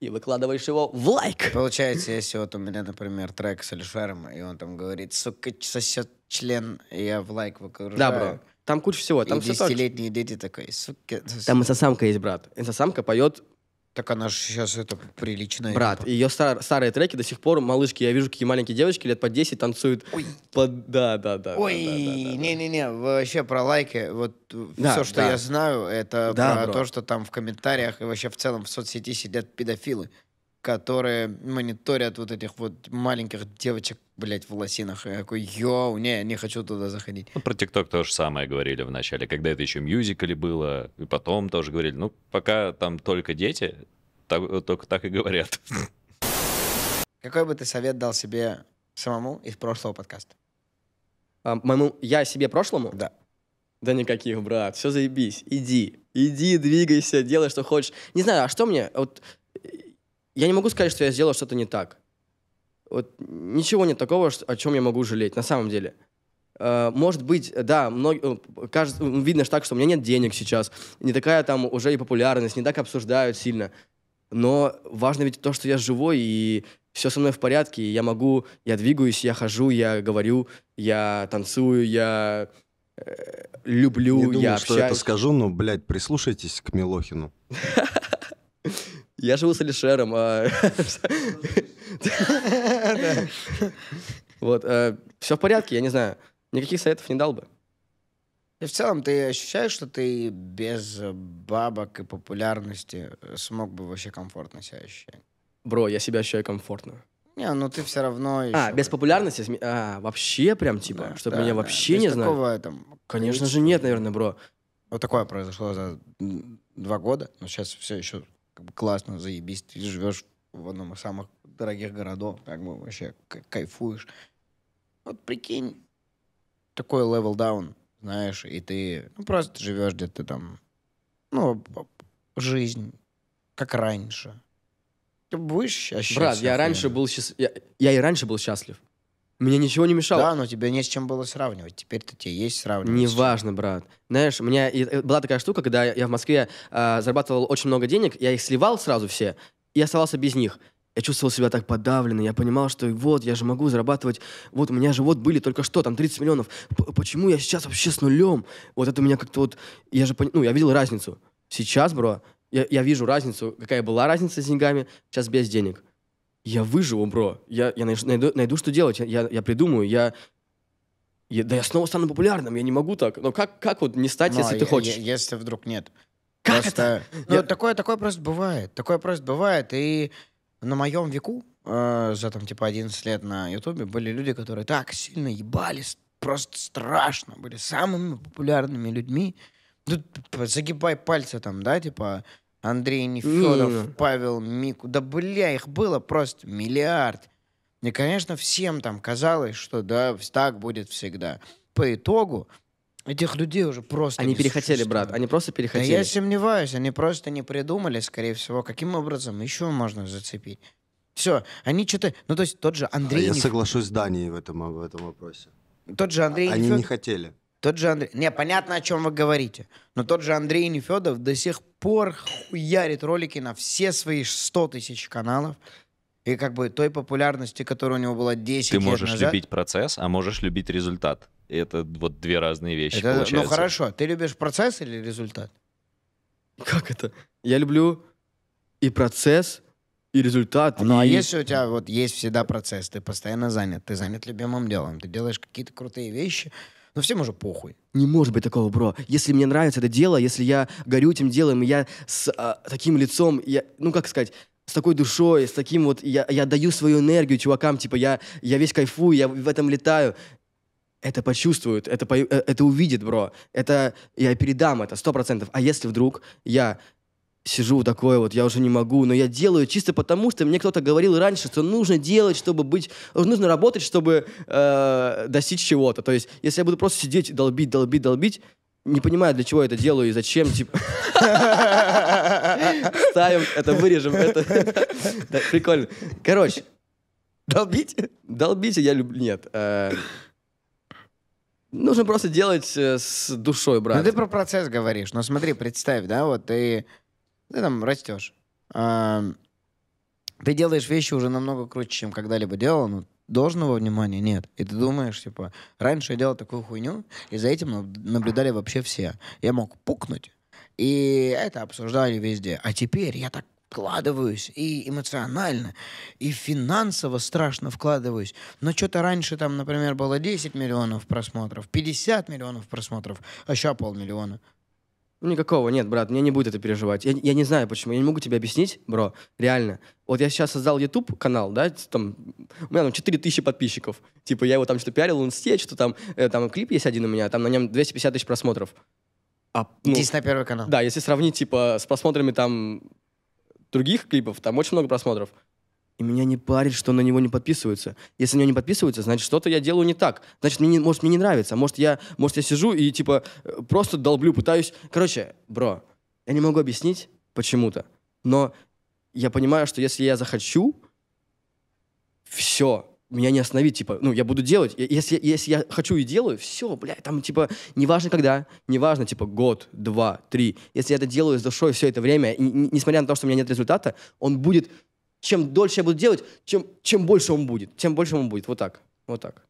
и выкладываешь его в лайк. Получается, если вот у меня, например, трек с Алишаром, и он там говорит, сука, сосет член, и я в лайк выкладываю. Да, бро. Там куча всего. Там и все десятилетние дети такой, сука. Там инсосамка есть, брат. И Инсосамка поет так она же сейчас это приличная. Брат, группа. Типа. ее стар, старые треки до сих пор, малышки, я вижу, какие маленькие девочки лет по 10 танцуют. Ой. Под, да, да, да. Ой, не-не-не, да, да, да, вообще про лайки. Вот да, все, что да. я знаю, это да, про бро. то, что там в комментариях и вообще в целом в соцсети сидят педофилы которые мониторят вот этих вот маленьких девочек, блядь, в лосинах. Я такой, йоу, не, не хочу туда заходить. Ну, про ТикТок то же самое говорили в начале, когда это еще мюзикли было, и потом тоже говорили, ну, пока там только дети, так, только так и говорят. Какой бы ты совет дал себе самому из прошлого подкаста? А, моему, я себе прошлому? Да. Да никаких, брат, все заебись, иди, иди, двигайся, делай, что хочешь. Не знаю, а что мне, вот я не могу сказать, что я сделал что-то не так. Вот ничего нет такого, о чем я могу жалеть, на самом деле. Э, может быть, да, мног... Э, кажется, видно же так, что у меня нет денег сейчас, не такая там уже и популярность, не так обсуждают сильно. Но важно ведь то, что я живой, и все со мной в порядке, и я могу, я двигаюсь, я хожу, я говорю, я танцую, я э, люблю, не думаю, я что общаюсь. что это скажу, но, блядь, прислушайтесь к Милохину. [laughs] Я живу с Алишером. А [laughs] вот, э, все в порядке, я не знаю. Никаких советов не дал бы. И в целом ты ощущаешь, что ты без бабок и популярности э, смог бы вообще комфортно себя ощущать? Бро, я себя ощущаю комфортно. Не, ну ты все равно еще... А, без популярности? А, вообще прям типа? Да, чтобы да, меня да. вообще без не знали? такого э, там... Конечно же нет, наверное, бро. Вот такое произошло за два года, но сейчас все еще как бы классно, заебись, ты живешь в одном из самых дорогих городов, как бы вообще кайфуешь. Вот прикинь, такой левел даун знаешь, и ты ну, просто живешь где-то там, ну, жизнь, как раньше. Ты будешь счастлив? Брат, я раньше был счастлив. Я, я и раньше был счастлив. Мне ничего не мешало. Да, но тебе не с чем было сравнивать. Теперь-то тебе есть сравнивать. Неважно, брат. Знаешь, у меня э, была такая штука, когда я в Москве э, зарабатывал очень много денег, я их сливал сразу все и оставался без них. Я чувствовал себя так подавленно, я понимал, что вот, я же могу зарабатывать, вот, у меня же вот были только что, там, 30 миллионов, П почему я сейчас вообще с нулем? Вот это у меня как-то вот, я же, ну, я видел разницу. Сейчас, бро, я, я вижу разницу, какая была разница с деньгами, сейчас без денег я выживу, бро. Я, я найду, найду, что делать. Я, я придумаю. Я, я, да я снова стану популярным. Я не могу так. Но как, как вот не стать, Но если я, ты хочешь? если вдруг нет. Как просто, это? Ну, я... такое, такое просто бывает. Такое просто бывает. И на моем веку, э, за там типа 11 лет на Ютубе, были люди, которые так сильно ебались, просто страшно, были самыми популярными людьми. Тут ну, загибай пальцы там, да, типа Андрей Нефедов, Павел Мику. Да, бля, их было просто миллиард. И, конечно, всем там казалось, что да, так будет всегда. По итогу Этих людей уже просто... Они перехотели, брат, они просто перехотели. Да я сомневаюсь, они просто не придумали, скорее всего, каким образом еще можно зацепить. Все, они что-то... Ну, то есть тот же а Андрей... Я Неф... соглашусь с Данией в этом, в этом вопросе. Тот же Андрей... Они Нефед... не хотели. Тот же Андрей... Не, понятно, о чем вы говорите. Но тот же Андрей Нефедов до сих пор хуярит ролики на все свои 100 тысяч каналов. И как бы той популярности, которая у него была 10 Ты лет можешь назад... любить процесс, а можешь любить результат. это вот две разные вещи это, ну, получается. Ну хорошо, ты любишь процесс или результат? Как это? Я люблю и процесс, и результат. Ну, а и... а если у тебя вот есть всегда процесс, ты постоянно занят, ты занят любимым делом, ты делаешь какие-то крутые вещи, но ну, всем уже похуй. Не может быть такого, бро. Если мне нравится это дело, если я горю этим делом, и я с а, таким лицом, я, ну как сказать, с такой душой, с таким вот, я, я даю свою энергию чувакам, типа я, я весь кайфую, я в этом летаю. Это почувствуют, это, э, это увидит, бро. Это я передам это, сто процентов. А если вдруг я сижу такой вот, я уже не могу, но я делаю чисто потому, что мне кто-то говорил раньше, что нужно делать, чтобы быть, нужно работать, чтобы э, достичь чего-то. То есть, если я буду просто сидеть, долбить, долбить, долбить, не понимаю, для чего я это делаю и зачем, типа... Ставим, это вырежем, это... Прикольно. Короче. Долбите? Долбите я люблю... Нет. Э, нужно просто делать э, с душой, брат. Ну ты про процесс говоришь, но ну, смотри, представь, да, вот ты... И ты там растешь. А, ты делаешь вещи уже намного круче, чем когда-либо делал, но должного внимания нет. И ты думаешь, типа, раньше я делал такую хуйню, и за этим наблюдали вообще все. Я мог пукнуть, и это обсуждали везде. А теперь я так вкладываюсь и эмоционально, и финансово страшно вкладываюсь. Но что-то раньше там, например, было 10 миллионов просмотров, 50 миллионов просмотров, а сейчас полмиллиона. Ну, никакого, нет, брат, мне не будет это переживать. Я, я не знаю, почему, я не могу тебе объяснить, бро, реально. Вот я сейчас создал YouTube-канал, да, там, у меня там 4000 подписчиков. Типа, я его там что-то пиарил, он все, что там, э, там клип есть один у меня, там на нем 250 тысяч просмотров. А, ну, Здесь на первый канал. Да, если сравнить, типа, с просмотрами там других клипов, там очень много просмотров. И меня не парит, что на него не подписываются. Если на него не подписываются, значит, что-то я делаю не так. Значит, мне не, может, мне не нравится. Может я, может, я сижу и, типа, э, просто долблю, пытаюсь... Короче, бро, я не могу объяснить почему-то, но я понимаю, что если я захочу, все, меня не остановить, типа, ну, я буду делать. Если, если я хочу и делаю, все, блядь, там, типа, неважно когда, неважно, типа, год, два, три. Если я это делаю с душой все это время, и, несмотря на то, что у меня нет результата, он будет чем дольше я буду делать, чем, чем больше он будет, тем больше он будет. Вот так. Вот так.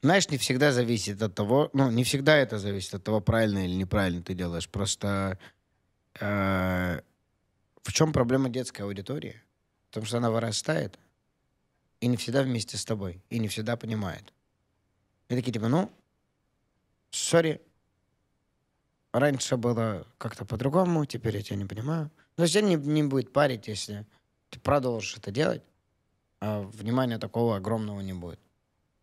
Знаешь, не всегда зависит от того, ну, не всегда это зависит от того, правильно или неправильно ты делаешь. Просто э, в чем проблема детской аудитории? том, что она вырастает и не всегда вместе с тобой, и не всегда понимает. И такие типа, ну, сори, раньше было как-то по-другому, теперь я тебя не понимаю. То есть не, не будет парить, если ты продолжишь это делать, а внимания такого огромного не будет.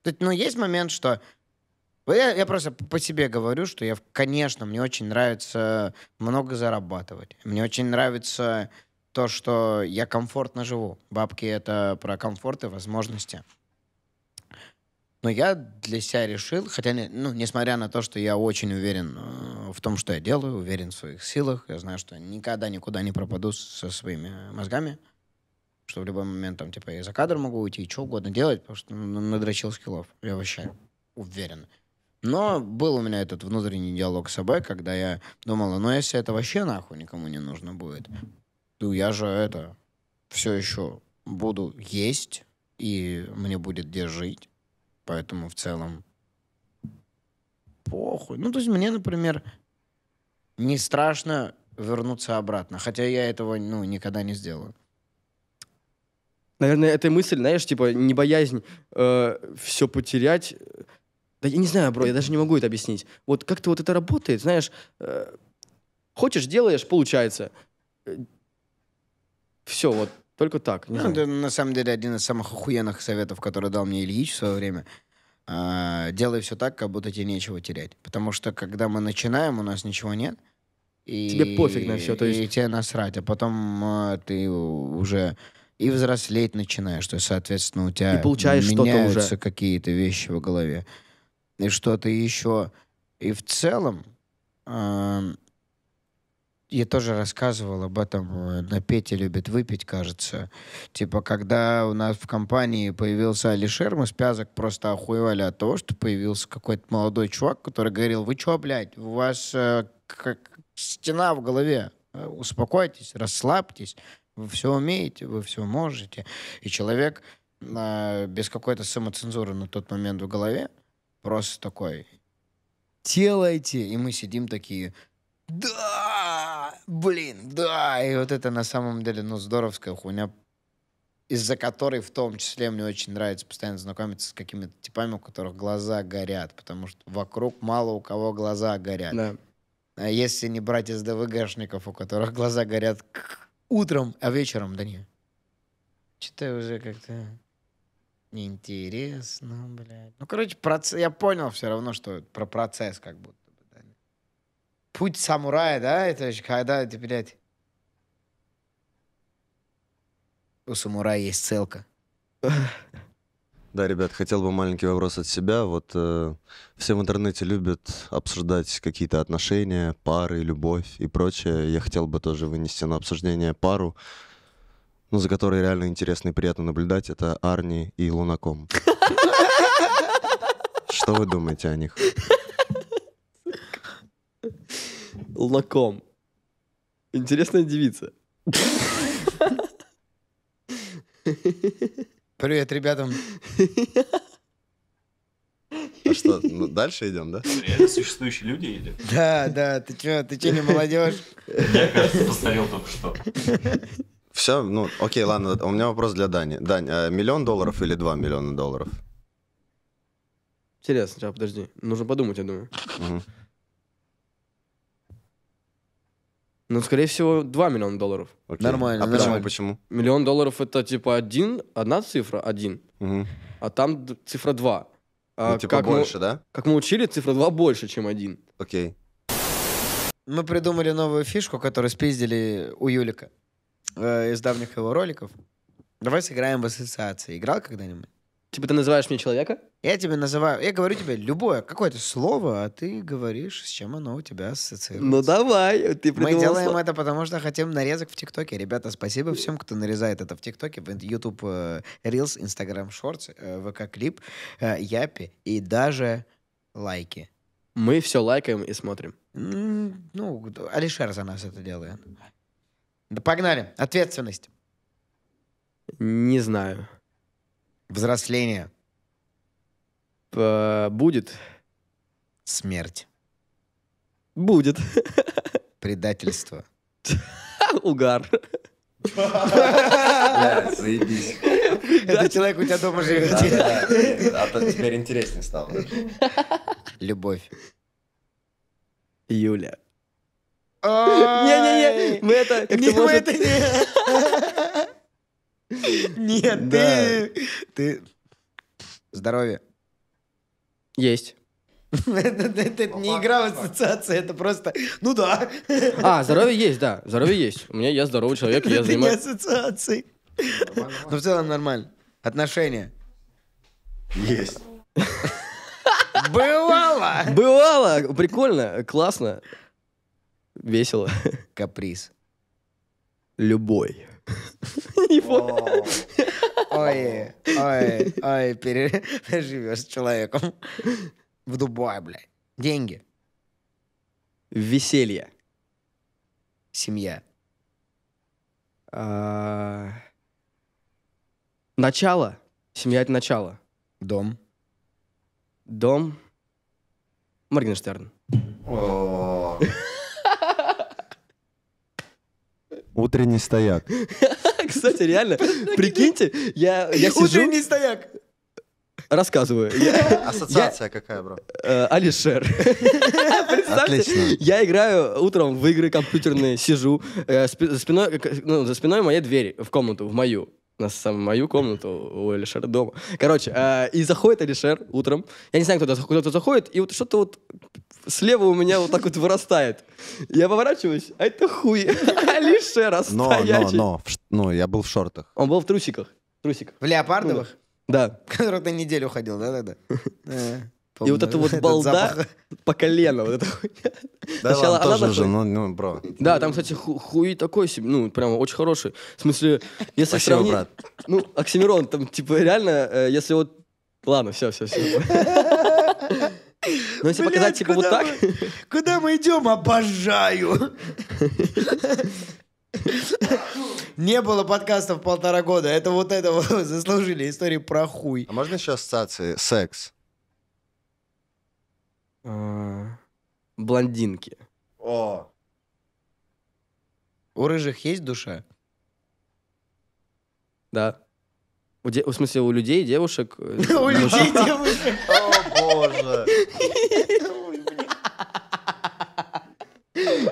Тут, ну, есть момент, что... Я, я просто по себе говорю, что я, конечно, мне очень нравится много зарабатывать. Мне очень нравится то, что я комфортно живу. Бабки — это про комфорт и возможности. Но я для себя решил, хотя, ну, несмотря на то, что я очень уверен э, в том, что я делаю, уверен в своих силах, я знаю, что никогда никуда не пропаду со своими мозгами — что в любой момент там, типа, я за кадр могу уйти и что угодно делать, потому что ну, надрочил скиллов. Я вообще уверен. Но был у меня этот внутренний диалог с собой, когда я думал, ну если это вообще нахуй никому не нужно будет, то я же это все еще буду есть, и мне будет где жить. Поэтому в целом похуй. Ну, то есть мне, например, не страшно вернуться обратно. Хотя я этого, ну, никогда не сделаю. Наверное, эта мысль, знаешь, типа, не боязнь э, все потерять. Да я не знаю, бро, я даже не могу это объяснить. Вот как-то вот это работает, знаешь. Э, хочешь, делаешь, получается. Э, все, вот только так. ну, это на самом деле один из самых охуенных советов, который дал мне Ильич в свое время. А, делай все так, как будто тебе нечего терять. Потому что когда мы начинаем, у нас ничего нет. И, Тебе пофиг на все. То есть... И тебе насрать. А потом а, ты уже и взрослеть начинаешь, то есть, соответственно, у тебя и получаешь меняются какие-то вещи в голове. И что-то еще. И в целом, э, я тоже рассказывал об этом э, на Пете любит выпить, кажется. Типа, когда у нас в компании появился Алишер, мы с Пязок просто охуевали от того, что появился какой-то молодой чувак, который говорил, вы чё, блядь, у вас э, как стена в голове, э, успокойтесь, расслабьтесь вы все умеете, вы все можете. И человек э, без какой-то самоцензуры на тот момент в голове просто такой «делайте». И мы сидим такие «да, блин, да». И вот это на самом деле, ну, здоровская хуйня, из-за которой в том числе мне очень нравится постоянно знакомиться с какими-то типами, у которых глаза горят, потому что вокруг мало у кого глаза горят. Да. А если не брать из ДВГшников, у которых глаза горят утром, а вечером, да не. Что-то уже как-то неинтересно, блядь. Ну, короче, проц- я понял все равно, что про процесс как будто бы. Да? Путь самурая, да, это же когда ты, блядь, у самурая есть целка. [laughs] Да, ребят, хотел бы маленький вопрос от себя. Вот э, все в интернете любят обсуждать какие-то отношения, пары, любовь и прочее. Я хотел бы тоже вынести на обсуждение пару, ну, за которой реально интересно и приятно наблюдать. Это Арни и Лунаком. Что вы думаете о них? Лунаком. Интересная девица. [laughs] Привет, ребятам. А что, ну, дальше идем, да? Это существующие люди или? Да, да, ты че, ты че не молодежь? Я, кажется, постарел только что. Все, ну, окей, ладно, у меня вопрос для Дани. Дань, а миллион долларов или два миллиона долларов? Интересно, сейчас, подожди. Нужно подумать, я думаю. Угу. Ну, скорее всего, 2 миллиона долларов. Окей. Нормально. А нормально. почему? Почему? Миллион долларов это типа один, одна цифра, один. Угу. А там цифра 2. А Ну, типа как больше, мы, да? Как мы учили, цифра 2 больше, чем один. Окей. Мы придумали новую фишку, которую спиздили у Юлика э, из давних его роликов. Давай сыграем в ассоциации. Играл когда-нибудь? Типа ты называешь мне человека? Я тебя называю, я говорю тебе любое какое-то слово, а ты говоришь, с чем оно у тебя ассоциируется. Ну давай, ты придумал Мы делаем слово. это, потому что хотим нарезок в ТикТоке. Ребята, спасибо всем, кто нарезает это в ТикТоке, в YouTube э, Reels, Instagram Shorts, VK э, Клип, э, Япи и даже лайки. Мы все лайкаем и смотрим. Ну, Алишер за нас это делает. Да погнали. Ответственность. Не знаю. Взросление. Будет. Смерть. Будет. Предательство. [laughs] Угар. Это человек у тебя дома живет. А то теперь интереснее стало. Любовь. Юля. Не-не-не, мы это... как-то, может, не. [laughs] Нет, ты... Ты... Здоровье. Есть. [laughs] Это не игра в ассоциации, это просто... [laughs] Ну да. А, здоровье есть, да. Здоровье есть. У меня я здоровый человек, я занимаюсь... Это не ассоциации. Но в целом нормально. Отношения. Есть. Бывало! Бывало! Прикольно, классно, весело. Каприз. Любой. Не [laughs] понял. Ой, ой, ой, переживешь с человеком. В Дубае, блядь. Деньги. Веселье. Семья. А, начало. Семья — это начало. Дом. Дом. Моргенштерн. О. Утренний стояк. [laughs] Кстати, реально, прикиньте, я, я сижу... Утренний стояк! Рассказываю. Я, [laughs] Ассоциация я, какая, бро? [laughs] Э, Алишер. Представьте, Отлично. я играю утром в игры компьютерные, сижу, э, спи, спиной, ну, за спиной моей двери в комнату, в мою. На самую мою комнату у Алишера дома. Короче, э, и заходит Алишер утром. Я не знаю, кто-то кто заходит, и вот что-то вот слева у меня вот так вот вырастает. Я поворачиваюсь, а это хуй. [laughs] Алишера Но, но, но, ну, я был в шортах. Он был в трусиках. Трусиках. В леопардовых? Ну да. Который на неделю ходил, да, тогда? [laughs] Э, И вот эта вот балда по колено. Вот эта хуйня. Да, Сначала она тоже же, ну, ну, бро. Да, там, кстати, хуй такой себе, ну, прямо очень хороший. В смысле, если Спасибо, сравнить... брат. Ну, Оксимирон, там, типа, реально, э, если вот... Ладно, все, все, все. [laughs] Но ну, если Блядь, показать типа вот так... Мы, куда мы идем? Обожаю! Не было подкастов полтора года. Это вот это [laughs] заслужили истории про хуй. А можно еще ассоциации? Секс. А. Блондинки. О. У рыжих есть душа? Да. У де... В смысле, у людей, девушек... Э, [laughs] у людей, девушек боже.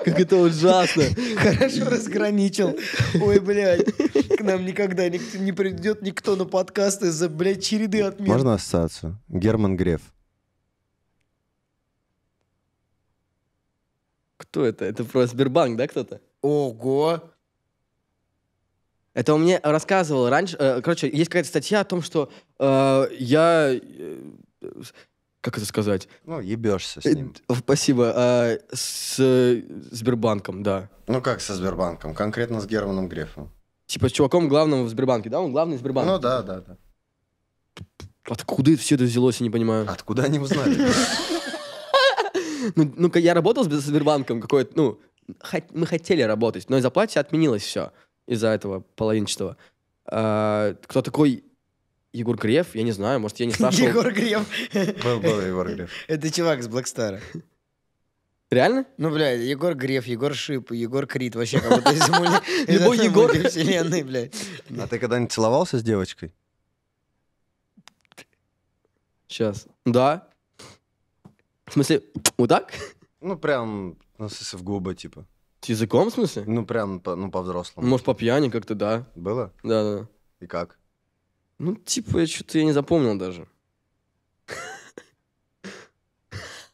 Как это ужасно. Хорошо разграничил. Ой, блядь, к нам никогда никто, не придет никто на подкаст из-за, блядь, череды отмен. Можно ассоциацию? Герман Греф. Кто это? Это про Сбербанк, да, кто-то? Ого! Это он мне рассказывал раньше. Э, короче, есть какая-то статья о том, что э, я... Э, как это сказать? Ну, ебешься с э, ним. Спасибо. А, с Сбербанком, да. Ну как со Сбербанком? Конкретно с Германом Грефом. Типа с чуваком главным в Сбербанке, да? Он главный в Сбербанке. Ну да, да, да. Откуда все это взялось, я не понимаю. Откуда они узнали? [laughs] Ну, ну-ка, я работал с Сбербанком какой-то, ну, мы хотели работать, но из-за платья отменилось все из-за этого половинчатого. А, кто такой Егор Греф, я не знаю, может, я не [laughs] спрашивал. Егор Греф. Был, был Егор Греф. [laughs] Это чувак с Блэкстара. Реально? Ну, бля, Егор Греф, Егор Шип, Егор Крид, вообще как будто из [laughs] Любой Егор. вселенной, блядь. А ты когда-нибудь целовался с девочкой? Сейчас. Да. В смысле, вот так? Ну, прям, ну, в губы, типа. С языком, в смысле? Ну, прям, ну, по-взрослому. Может, по пьяни как-то, да. Было? Да, да. И как? Ну, типа, я что-то я не запомнил даже.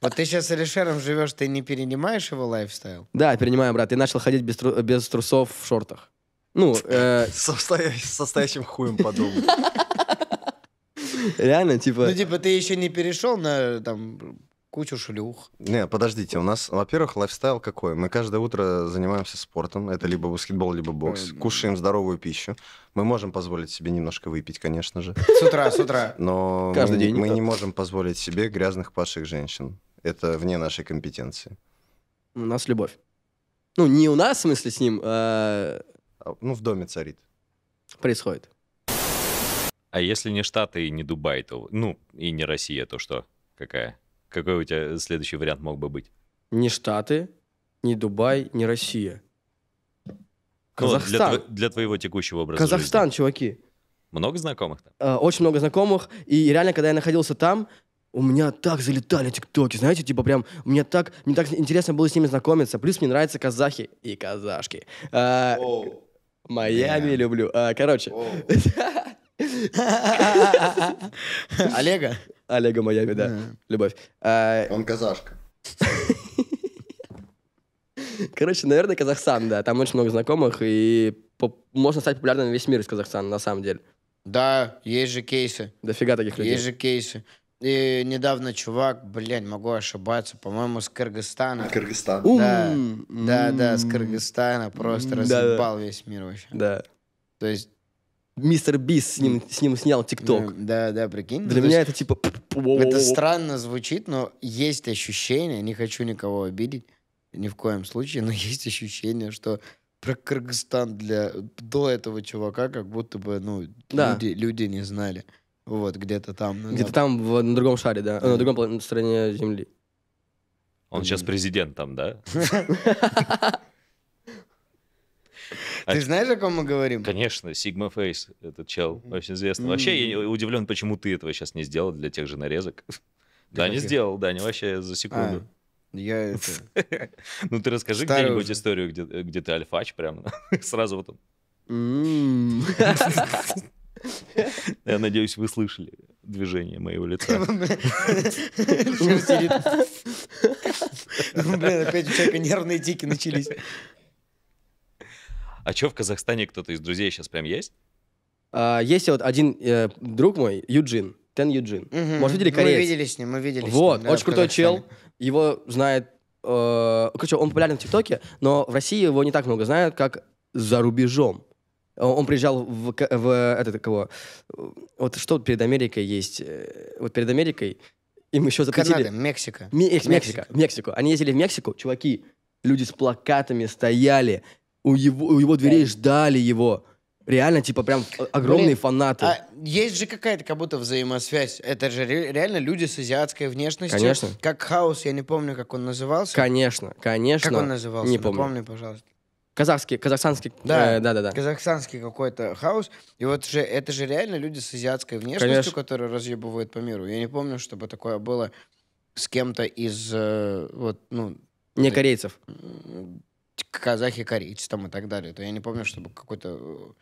Вот ты сейчас с Алишером живешь, ты не перенимаешь его лайфстайл? Да, перенимаю, брат. Я начал ходить без, тру- без трусов в шортах. Ну, э... [laughs] со, со стоящим хуем по Реально, типа... Ну, типа, ты еще не перешел на там кучу шлюх. Не, подождите, у нас, во-первых, лайфстайл какой? Мы каждое утро занимаемся спортом, это либо баскетбол, либо бокс, Ой, кушаем здоровую пищу. Мы можем позволить себе немножко выпить, конечно же. С утра, с утра. Но Каждый мы, день мы не можем позволить себе грязных падших женщин. Это вне нашей компетенции. У нас любовь. Ну, не у нас, в смысле, с ним. А... а ну, в доме царит. Происходит. А если не Штаты и не Дубай, то... Ну, и не Россия, то что? Какая? Какой у тебя следующий вариант мог бы быть? Не Штаты, не Дубай, не Россия. Казахстан. Ну, для, тв- для твоего текущего образа Казахстан, жизни. чуваки. Много знакомых там? Э, очень много знакомых. И реально, когда я находился там, у меня так залетали тиктоки, знаете, типа прям, мне так, мне так интересно было с ними знакомиться. Плюс мне нравятся казахи и казашки. А, oh. Майами yeah. люблю. А, короче. Oh. [laughs] Олега. Олега Майами, да. Любовь. А, Он казашка. Короче, наверное, Казахстан, да. Там очень много знакомых, и можно стать популярным на весь мир из Казахстана, на самом деле. Да, есть же кейсы. Дофига таких людей. Есть же кейсы. И недавно чувак, блядь, могу ошибаться, по-моему, с Кыргызстана. Кыргызстан. Да, да, да, с Кыргызстана просто разъебал весь мир вообще. Да. То есть мистер Бис с ним, с ним снял ТикТок. Да, да, прикинь. Для ну, меня это типа... Это странно звучит, но есть ощущение, не хочу никого обидеть, ни в коем случае, но [laughs] есть ощущение, что про Кыргызстан для до этого чувака как будто бы ну да. люди, люди не знали. Вот, где-то там. Ну, где-то там, в, на другом шаре, да, на другом стороне Земли. Он сейчас президент там, да? [laughs] [laughs] А ты знаешь, о ком мы говорим? Конечно, Sigma Face, этот чел, очень известный. Вообще, я удивлен, почему ты этого сейчас не сделал для тех же нарезок. [laughs] Да, не сделал, да, не вообще за а, секунду. Я [laughs] это... Ну ты расскажи где-нибудь историю, где, где ты альфач прям [laughs] сразу вот он. Я надеюсь, вы слышали движение моего лица. Блин, опять у человека нервные тики начались. А что в Казахстане кто-то из друзей сейчас прям есть? А, есть вот один э, друг мой, Юджин. Тен Юджин. Может, видели кореец? Мы видели с ним, мы видели Вот, очень крутой чел. Его знает... Э, короче, он популярен в ТикТоке, но в России его не так много знают, как за рубежом. Он приезжал в, в, в это кого? Вот что перед Америкой есть? Э, вот перед Америкой им еще запретили... Канада, Мексика. Мексика. Мексика. Мексику. Они ездили в Мексику, чуваки, люди с плакатами стояли, у его, у его дверей ждали его. Реально, типа, прям огромные Блин, а фанаты. А есть же какая-то как будто взаимосвязь. Это же ре- реально люди с азиатской внешностью. Конечно. Как хаос, я не помню, как он назывался. Конечно, конечно. Как он назывался? Не помню. Напомни, пожалуйста. Казахский, казахстанский, да, э, да, да, да. Казахстанский какой-то хаос. И вот же это же реально люди с азиатской внешностью, Конечно. которые разъебывают по миру. Я не помню, чтобы такое было с кем-то из э, вот ну. Не корейцев казахи, корейцы там и так далее, то я не помню, чтобы какой-то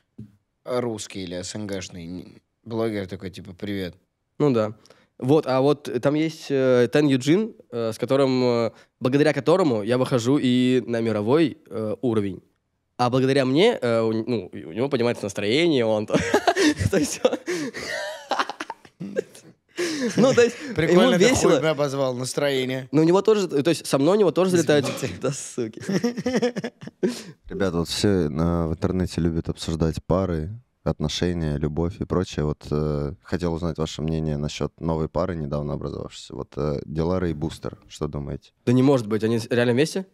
э, русский или СНГшный блогер такой, типа, привет. Ну да. Вот, а вот там есть э, Тен Юджин, э, с которым, э, благодаря которому я выхожу и на мировой э, уровень. А благодаря мне, э, у, ну, у него поднимается настроение, он... [laughs] То [laughs] Ну, то есть, Прикольно, ему весело. Прикольно обозвал, настроение. Ну, у него тоже, то есть, со мной у него тоже залетают. Да, суки. Ребята, вот все в интернете любят обсуждать пары, отношения, любовь и прочее. Вот э, хотел узнать ваше мнение насчет новой пары, недавно образовавшейся. Вот э, Дилара и Бустер, что думаете? Да не может быть, они реально вместе?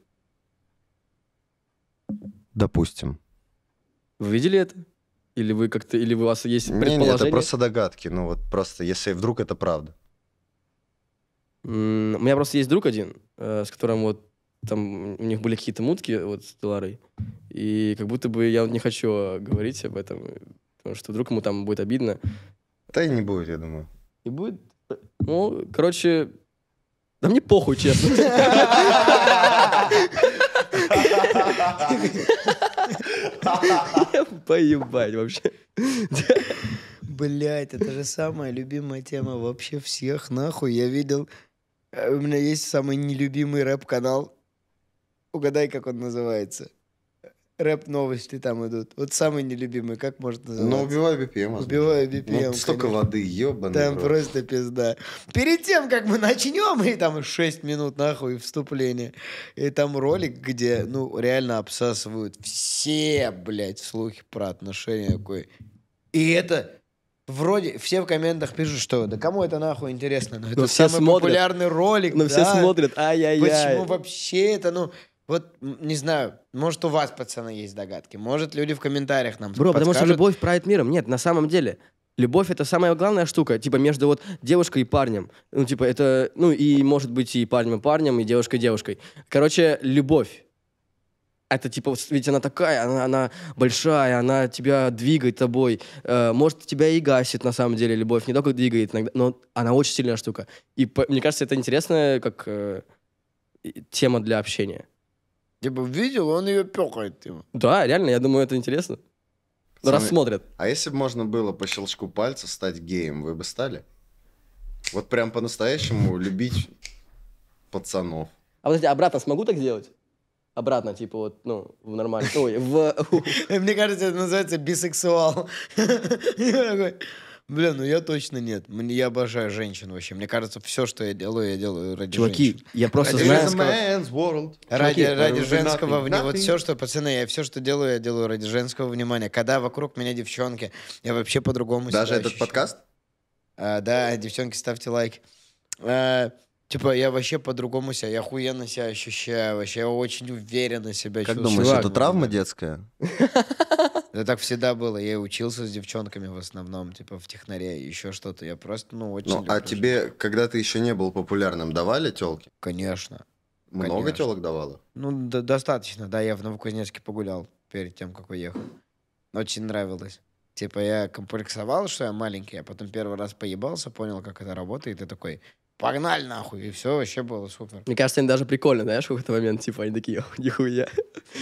Допустим. Вы видели это? Или вы как-то, или у вас есть предположение? Не, не, это просто догадки. Ну вот просто, если вдруг это правда. у меня просто есть друг один, э, с которым вот там у них были какие-то мутки вот с Деларой. И как будто бы я не хочу э, говорить об этом, потому что вдруг ему там будет обидно. Да и не будет, я думаю. И будет? Э, ну, короче, да мне похуй, честно. [laughs] [laughs] Поебать вообще. Блять, это же самая любимая тема вообще всех, нахуй. Я видел, э, у меня есть самый нелюбимый рэп-канал. Угадай, как он называется рэп-новости там идут. Вот самый нелюбимый, как можно назвать? Ну, убиваю BPM. Эм, убиваю BPM. Ну, эм, столько конечно. воды, ебаный. Там брат. просто пизда. Перед тем, как мы начнем, и там 6 минут нахуй вступление. И там ролик, где, ну, реально обсасывают все, блядь, слухи про отношения какой. И это Вроде все в комментах пишут, что да кому это нахуй интересно, но, ну, но ну, это самый смотрят. популярный ролик. Но ну, да? все смотрят, ай-яй-яй. Почему вообще это, ну, вот, не знаю, может, у вас, пацаны, есть догадки. Может, люди в комментариях нам Бро, подскажут. потому что любовь правит миром. Нет, на самом деле. Любовь это самая главная штука, типа между вот девушкой и парнем. Ну, типа, это, ну, и может быть и парнем и парнем, и девушкой и девушкой. Короче, любовь. Это типа, ведь она такая, она, она большая, она тебя двигает тобой. Э, может, тебя и гасит на самом деле любовь, не только двигает, иногда, но она очень сильная штука. И мне кажется, это интересная как э, тема для общения. Типа видел, он ее пекает. Типа. Да, реально, я думаю, это интересно. Пацаны, Рассмотрят. А если бы можно было по щелчку пальца стать геем, вы бы стали? Вот прям по-настоящему любить пацанов. А подожди, обратно смогу так сделать? Обратно, типа вот, ну, в нормальном. Ой, [laughs] Мне кажется, это называется бисексуал. [laughs] Бля, ну я точно нет. Мне, я обожаю женщин вообще. Мне кажется, все, что я делаю, я делаю ради Чуваки, женщин. я просто ради знаю... Женского... Ради, Чуваки, ради женского внимания. Вот все, что, пацаны, я все, что делаю, я делаю ради женского внимания. Когда вокруг меня девчонки, я вообще по-другому Даже этот ощущаю. подкаст? А, да, девчонки, ставьте лайк. А, Типа, я вообще по-другому себя, я охуенно себя ощущаю, вообще я очень уверенно себя как чувствую. Как думаешь, Чувак, это травма ну детская? [laughs] Да так всегда было. Я учился с девчонками в основном, типа в технаре, еще что-то. Я просто, ну, очень... Ну, а тебе, когда ты еще не был популярным, давали телки? Конечно. Много конечно. телок давало? Ну, да, достаточно, да. Я в Новокузнецке погулял перед тем, как уехал. Очень нравилось. Типа я комплексовал, что я маленький, а потом первый раз поебался, понял, как это работает, и такой, погнали нахуй, и все, вообще было супер. Мне кажется, они даже прикольно, знаешь, в какой-то момент, типа, они такие, нихуя. [laughs]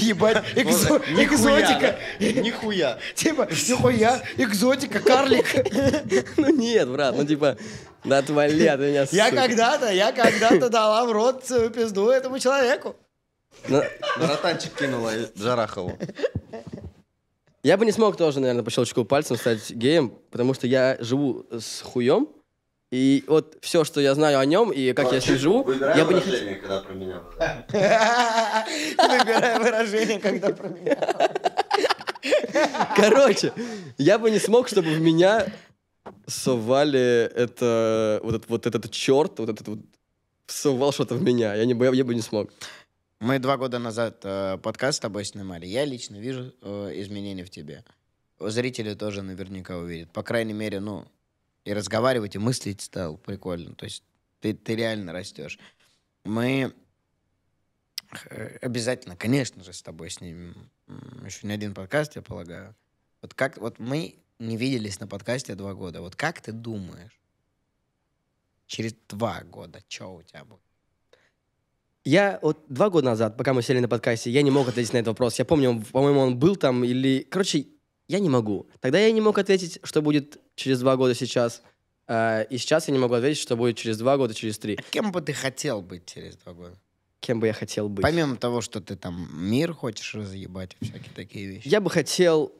Ебать, [laughs] типа, [laughs] экзотика. Нихуя. Типа, нихуя, экзотика, карлик. Ну нет, брат, ну типа, да отвали от меня, Я когда-то, я когда-то дала в рот пизду этому человеку. Ну, Братанчик кинула Жарахову. Я бы не смог тоже, наверное, по щелчку пальцем стать геем, потому что я живу с хуем, и вот все, что я знаю о нем и как я сижу, я бы не хотел... выражение, когда меня [laughs] Выбирай выражение, когда про меня. Короче, я бы не смог, чтобы в меня совали это вот этот вот этот черт, вот этот вот совал что-то в меня. Я не бы, я бы не смог. Мы два года назад э, подкаст с тобой снимали. Я лично вижу э, изменения в тебе. Зрители тоже наверняка увидят. По крайней мере, ну, и разговаривать, и мыслить стал прикольно. То есть ты, ты реально растешь. Мы э, обязательно, конечно же, с тобой снимем еще не один подкаст, я полагаю. Вот как вот мы не виделись на подкасте два года. Вот как ты думаешь, через два года, что у тебя будет? Я вот два года назад, пока мы сели на подкасте, я не мог ответить на этот вопрос. Я помню, по-моему, он был там или... Короче, я не могу. Тогда я не мог ответить, что будет через два года сейчас. Э, и сейчас я не могу ответить, что будет через два года, через три. А кем бы ты хотел быть через два года? Кем бы я хотел быть? Помимо того, что ты там мир хочешь разъебать и всякие такие вещи. Я бы хотел...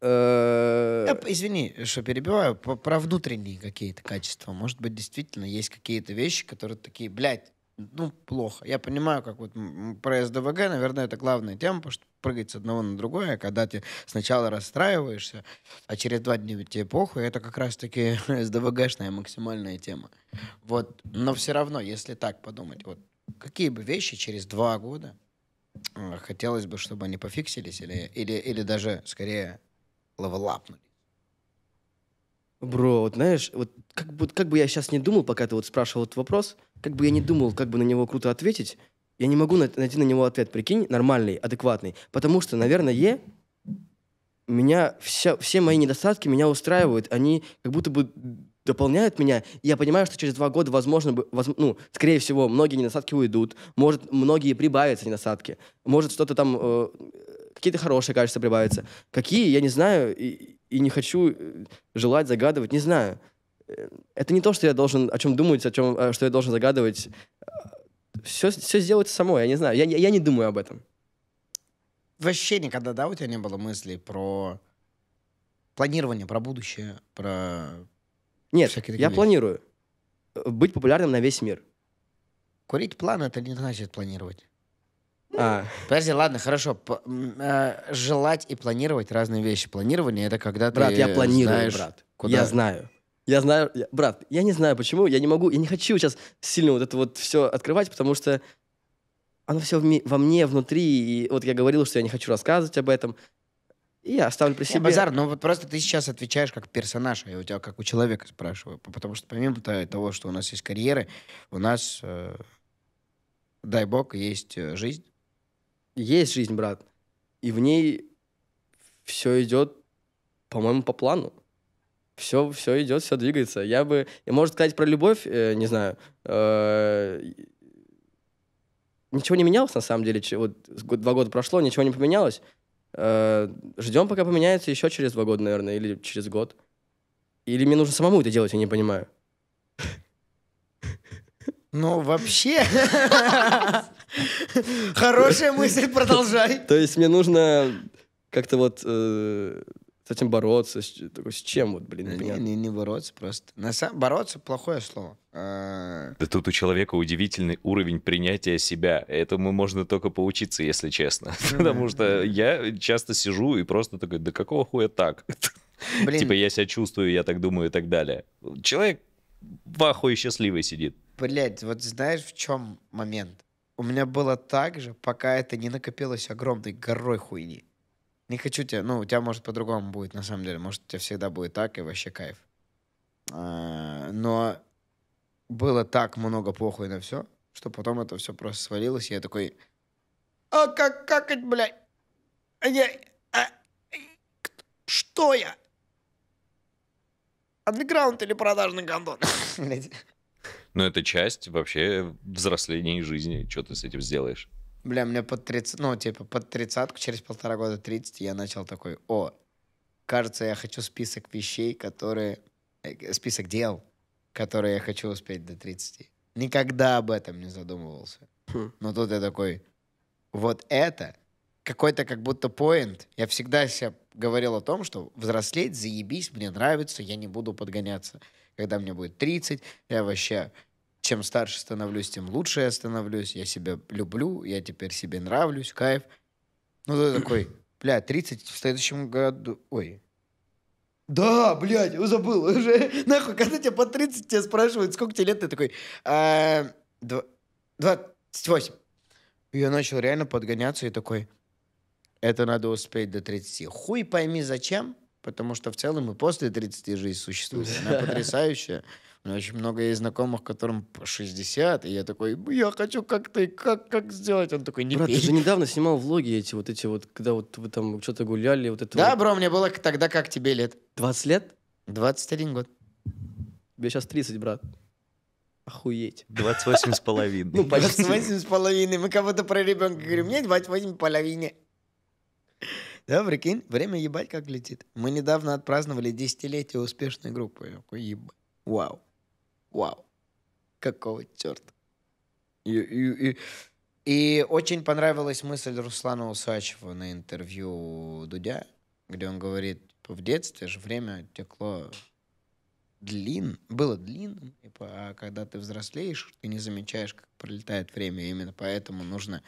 Э... Да, извини, что перебиваю, про внутренние какие-то качества. Может быть, действительно есть какие-то вещи, которые такие, блядь, ну, плохо. Я понимаю, как вот про СДВГ, наверное, это главная тема, потому что прыгать с одного на другое, когда ты сначала расстраиваешься, а через два дня тебе похуй, это как раз-таки [laughs] СДВГшная максимальная тема. Вот, но все равно, если так подумать, вот какие бы вещи через два года э, хотелось бы, чтобы они пофиксились или, или, или даже скорее левелапнули? Бро, вот знаешь, вот как бы, как бы я сейчас не думал, пока ты вот спрашивал этот вопрос, как бы я не думал, как бы на него круто ответить, я не могу найти на него ответ, прикинь, нормальный, адекватный. Потому что, наверное, Е меня вся, все мои недостатки меня устраивают, они как будто бы дополняют меня. я понимаю, что через два года, возможно, воз, ну, скорее всего, многие недостатки уйдут, может, многие прибавятся недостатки, может, что-то там, э, какие-то хорошие качества прибавятся. Какие, я не знаю, и, и не хочу э, желать, загадывать, не знаю. Э, это не то, что я должен, о чем думать, о чем, э, что я должен загадывать, все, все сделается само, я не знаю, я, я, я не думаю об этом. Вообще никогда, да, у тебя не было мыслей про планирование, про будущее, про... Нет, я вещи. планирую э, быть популярным на весь мир. Курить план — это не значит планировать. А. Подожди, ладно, хорошо. Э, желать и планировать разные вещи. Планирование — это когда брат, ты я планирую, знаешь, брат. Куда... Я знаю. Я знаю, я, брат, я не знаю почему, я не могу, я не хочу сейчас сильно вот это вот все открывать, потому что оно все во мне, внутри, и вот я говорил, что я не хочу рассказывать об этом, и я оставлю при себе. Не, базар, но ну вот просто ты сейчас отвечаешь как персонаж, а я у тебя как у человека спрашиваю, потому что помимо того, что у нас есть карьеры, у нас, э, дай бог, есть э, жизнь. Есть жизнь, брат, и в ней все идет, по-моему, по плану все, все идет, все двигается. Я бы, может сказать про любовь, э, не знаю, э, ничего не менялось на самом деле. Вот два года прошло, ничего не поменялось. Э, ждем, пока поменяется еще через два года, наверное, или через год. Или мне нужно самому это делать, я не понимаю. Ну, вообще... Хорошая мысль, продолжай. То есть мне нужно как-то вот э, с этим бороться, с, с чем вот, блин, непонятно. Не, не, не бороться просто. На самом... Бороться — плохое слово. А, да тут у человека удивительный уровень принятия себя. Этому можно только поучиться, если честно. [laughs] Потому что я часто сижу и просто такой, да какого хуя так? [laughs] Типа я себя чувствую, я так думаю и так далее. Человек в ахуе счастливый сидит. Блять, вот знаешь, в чем момент? У меня было так же, пока это не накопилось огромной горой хуйни. Не хочу тебя, ну, у тебя, может, по-другому будет, на самом деле. Может, у тебя всегда будет так, и вообще кайф. А, но было так много похуй на все, что потом это все просто свалилось, и я такой... А как, как это, блядь? А я... А, что я? Андеграунд или продажный гандон? [laughs] Ну это часть вообще взросления и жизни. Что ты с этим сделаешь? Бля, мне под 30, ну, типа, под тридцатку, через полтора года 30, я начал такой, о, кажется, я хочу список вещей, которые... Э, список дел, которые я хочу успеть до 30. Никогда об этом не задумывался. Хм. Но тут я такой, вот это какой-то как будто поинт. Я всегда себе говорил о том, что взрослеть, заебись, мне нравится, я не буду подгоняться. Когда мне будет 30, я вообще чем старше становлюсь, тем лучше я становлюсь, я себя люблю, я теперь себе нравлюсь, кайф. Ну, ты такой, [clears throat] бля, 30 в следующем году... Ой, да, блядь, я забыл [laughs] уже. Нахуй, когда тебя по 30, тебя спрашивают, сколько тебе лет, ты такой, а, 28. И я начал реально подгоняться и такой, это надо успеть до 30. Хуй пойми зачем, потому что в целом и после 30 жизнь существует. Она [laughs] потрясающая меня очень много есть знакомых, которым 60, и я такой, я хочу как ты, как, как сделать? Он такой, не Брат, пей. ты же недавно снимал влоги эти вот эти вот, когда вот вы там что-то гуляли, вот это Да, вот. бро, мне было тогда как тебе лет? 20 лет? 21 год. Тебе сейчас 30, брат. Охуеть. 28 с [laughs] половиной. Ну, 28 с половиной. Мы кого-то про ребенка говорим, мне 28 с половиной. Да, прикинь, время ебать как летит. Мы недавно отпраздновали десятилетие успешной группы. Ебать. Вау вау, какого черта. И, и, и, и очень понравилась мысль Руслана Усачева на интервью Дудя, где он говорит, типа, в детстве же время текло длин, было длинным, типа, а когда ты взрослеешь, ты не замечаешь, как пролетает время, и именно поэтому нужно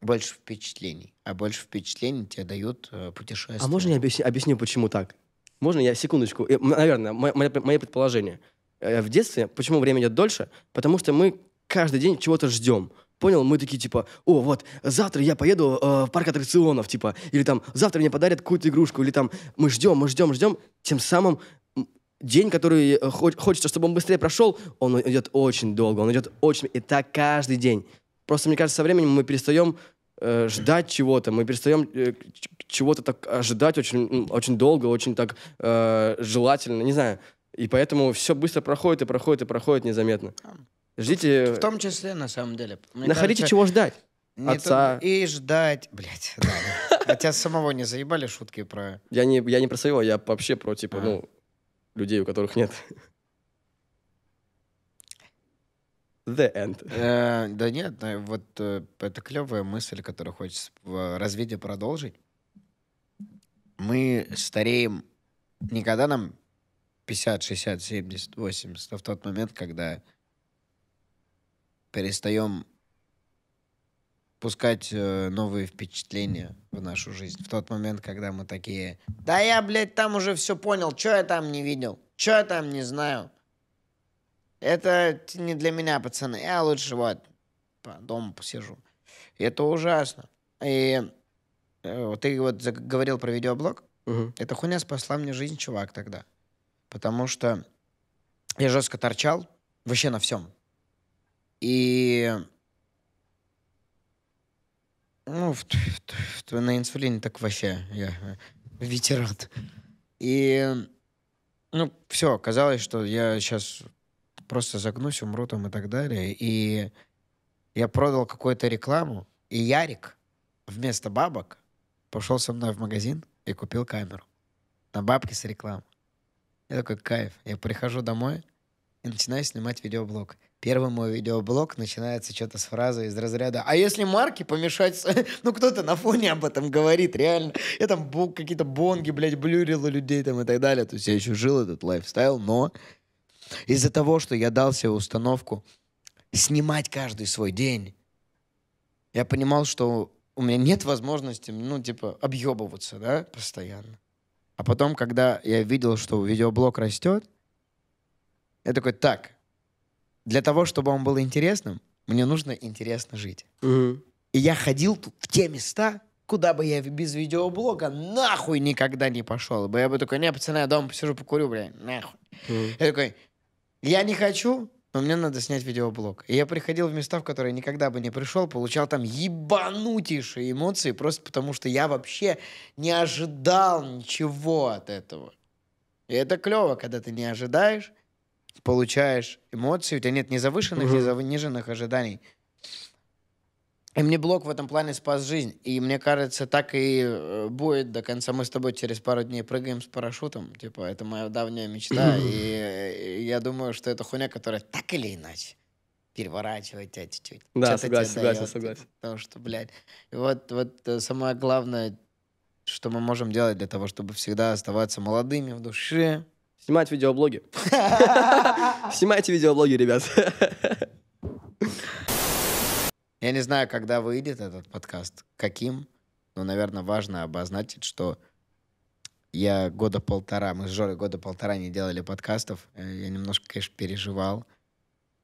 больше впечатлений. А больше впечатлений тебе дают э, путешествия. А можно я объясню, объясню, почему так? Можно я секундочку? Э, наверное, мое предположение. Э, в детстве, почему время идет дольше? Потому что мы каждый день чего-то ждем. Понял? Мы такие, типа, о, вот, завтра я поеду э, в парк аттракционов, типа, или там, завтра мне подарят какую-то игрушку, или там, мы ждем, мы ждем, ждем, тем самым день, который э, хочется, чтобы он быстрее прошел, он идет очень долго, он идет очень, и так каждый день. Просто, мне кажется, со временем мы перестаем э, ждать чего-то, мы перестаем э, чего-то так ожидать очень, очень долго, очень так э, желательно, не знаю, и поэтому все быстро проходит и проходит и проходит незаметно. А. Ждите... В, в том числе, на самом деле. Мне Находите, кажется, чего ждать. Не Отца. И ждать. Блять, да. А тебя самого не заебали шутки про... Я не, я не про своего, я вообще про, типа, а. ну, людей, у которых нет. The end. Э, да нет, э, вот э, это клевая мысль, которую хочется в развитии продолжить. Мы стареем. Никогда нам 50, 60, 70, 80, в тот момент, когда перестаем пускать э, новые впечатления в нашу жизнь. В тот момент, когда мы такие, да я, блядь, там уже все понял, что я там не видел, что я там не знаю. Это не для меня, пацаны. Я лучше вот дома посижу. И это ужасно. И э, ты вот говорил про видеоблог. Угу. Эта хуйня спасла мне жизнь, чувак, тогда потому что я жестко торчал вообще на всем. И ну, в, в, в, на инсулине так вообще я э, ветеран. И ну, все, казалось, что я сейчас просто загнусь, умру там и так далее. И я продал какую-то рекламу, и Ярик вместо бабок пошел со мной в магазин и купил камеру на бабки с рекламы. Это как кайф. Я прихожу домой и начинаю снимать видеоблог. Первый мой видеоблог начинается что-то с фразы из разряда «А если марки помешать...» [laughs] Ну, кто-то на фоне об этом говорит, реально. Я там какие-то бонги, блядь, блюрил у людей там и так далее. То есть я еще жил этот лайфстайл, но из-за того, что я дал себе установку снимать каждый свой день, я понимал, что у меня нет возможности, ну, типа, объебываться, да, постоянно. А потом, когда я видел, что видеоблог растет, я такой, так, для того, чтобы он был интересным, мне нужно интересно жить. Угу. И я ходил тут в те места, куда бы я без видеоблога нахуй никогда не пошел. бы я бы такой, не, пацаны, я дома посижу, покурю, блядь, нахуй. Mm. Я такой, я не хочу но мне надо снять видеоблог. И я приходил в места, в которые никогда бы не пришел, получал там ебанутейшие эмоции, просто потому что я вообще не ожидал ничего от этого. И это клево, когда ты не ожидаешь, получаешь эмоции, у тебя нет ни завышенных, угу. ни заниженных ожиданий. И мне блог в этом плане спас жизнь. И мне кажется, так и э, будет до конца. Мы с тобой через пару дней прыгаем с парашютом. Типа, это моя давняя мечта. и, и э, я думаю, что это хуйня, которая так или иначе переворачивает тебя чуть-чуть. Да, согласен, согласен, дает, согласен. Типа, потому что, блядь, и вот, вот э, самое главное, что мы можем делать для того, чтобы всегда оставаться молодыми в душе. Снимать видеоблоги. [laughs] [laughs] Снимайте видеоблоги, ребят. [laughs] Я не знаю, когда выйдет этот подкаст, каким, но, наверное, важно обозначить, что я года полтора, мы с Жорой года полтора не делали подкастов. Э, я немножко, конечно, переживал.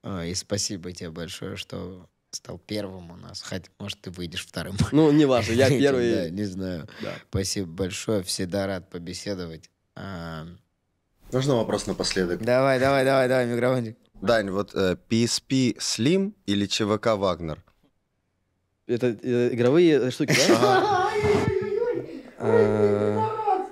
Э, и спасибо тебе большое, что стал первым у нас. хотя может, ты выйдешь вторым. Ну, не важно, я первый. Да, не знаю. Да. Спасибо большое, всегда рад побеседовать. Можно а, вопрос напоследок? Давай, давай, давай, давай, микрофончик. Дань, вот PSP э, Slim или ЧВК Вагнер? Это, э, игровые э, штуки, да? А.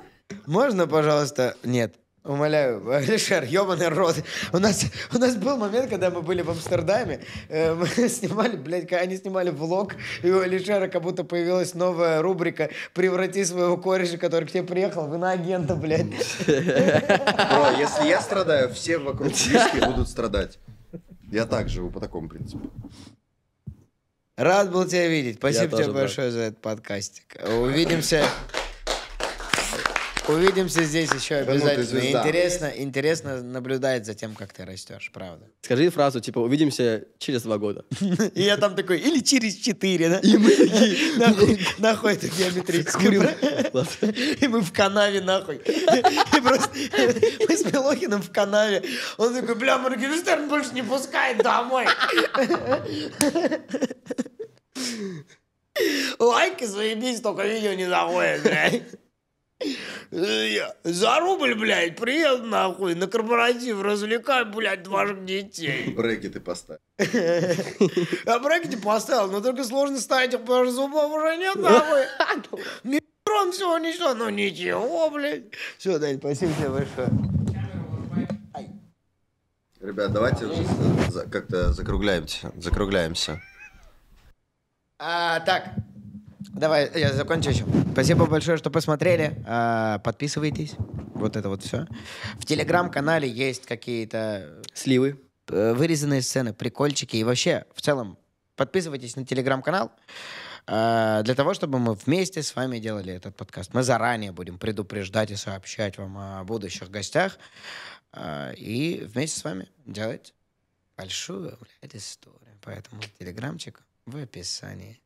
Можно, пожалуйста? Нет. Умоляю, [laughs] Алишер, ёбаный рот. У нас, у нас был момент, когда мы были в Амстердаме, э, мы [laughs] снимали, блядь, они снимали влог, и у Алишера как будто появилась новая рубрика «Преврати своего кореша, который к тебе приехал, в агента, блядь». Бро, [laughs] если я страдаю, все вокруг близкие будут страдать. Я так живу по такому принципу. Рад был тебя видеть. Спасибо тебе большое да. за этот подкастик. Увидимся. Увидимся здесь еще обязательно. Интересно, интересно наблюдать за тем, как ты растешь, правда. Скажи фразу, типа, увидимся через два года. [laughs] И я там такой, или через четыре, да? И мы [laughs] такие... Нахуй это геометрическое. И мы в канаве, нахуй. И просто [laughs] мы с Милохиным в канаве. Он такой, бля, Моргенштерн больше не пускает домой. Лайки заебись, только видео не заходит, блядь. За рубль, блядь, приел нахуй, на корпоратив развлекай, блядь, ваших детей. ты поставил. А брекеты поставил, но только сложно ставить их, потому что зубов уже нет, нахуй. [laughs] А, ну. Микрон всего ничего, ну ничего, блядь. Все, Дань, спасибо тебе большое. Ребят, давайте как-то закругляемся. закругляемся. А, так, Давай, я закончу еще. Спасибо большое, что посмотрели. А, подписывайтесь. Вот это вот все. В телеграм-канале есть какие-то... Э, Сливы. Вырезанные сцены, прикольчики. И вообще, в целом, подписывайтесь на телеграм-канал а, для того, чтобы мы вместе с вами делали этот подкаст. Мы заранее будем предупреждать и сообщать вам о будущих гостях. А, и вместе с вами делать большую блядь, историю. Поэтому телеграмчик в описании.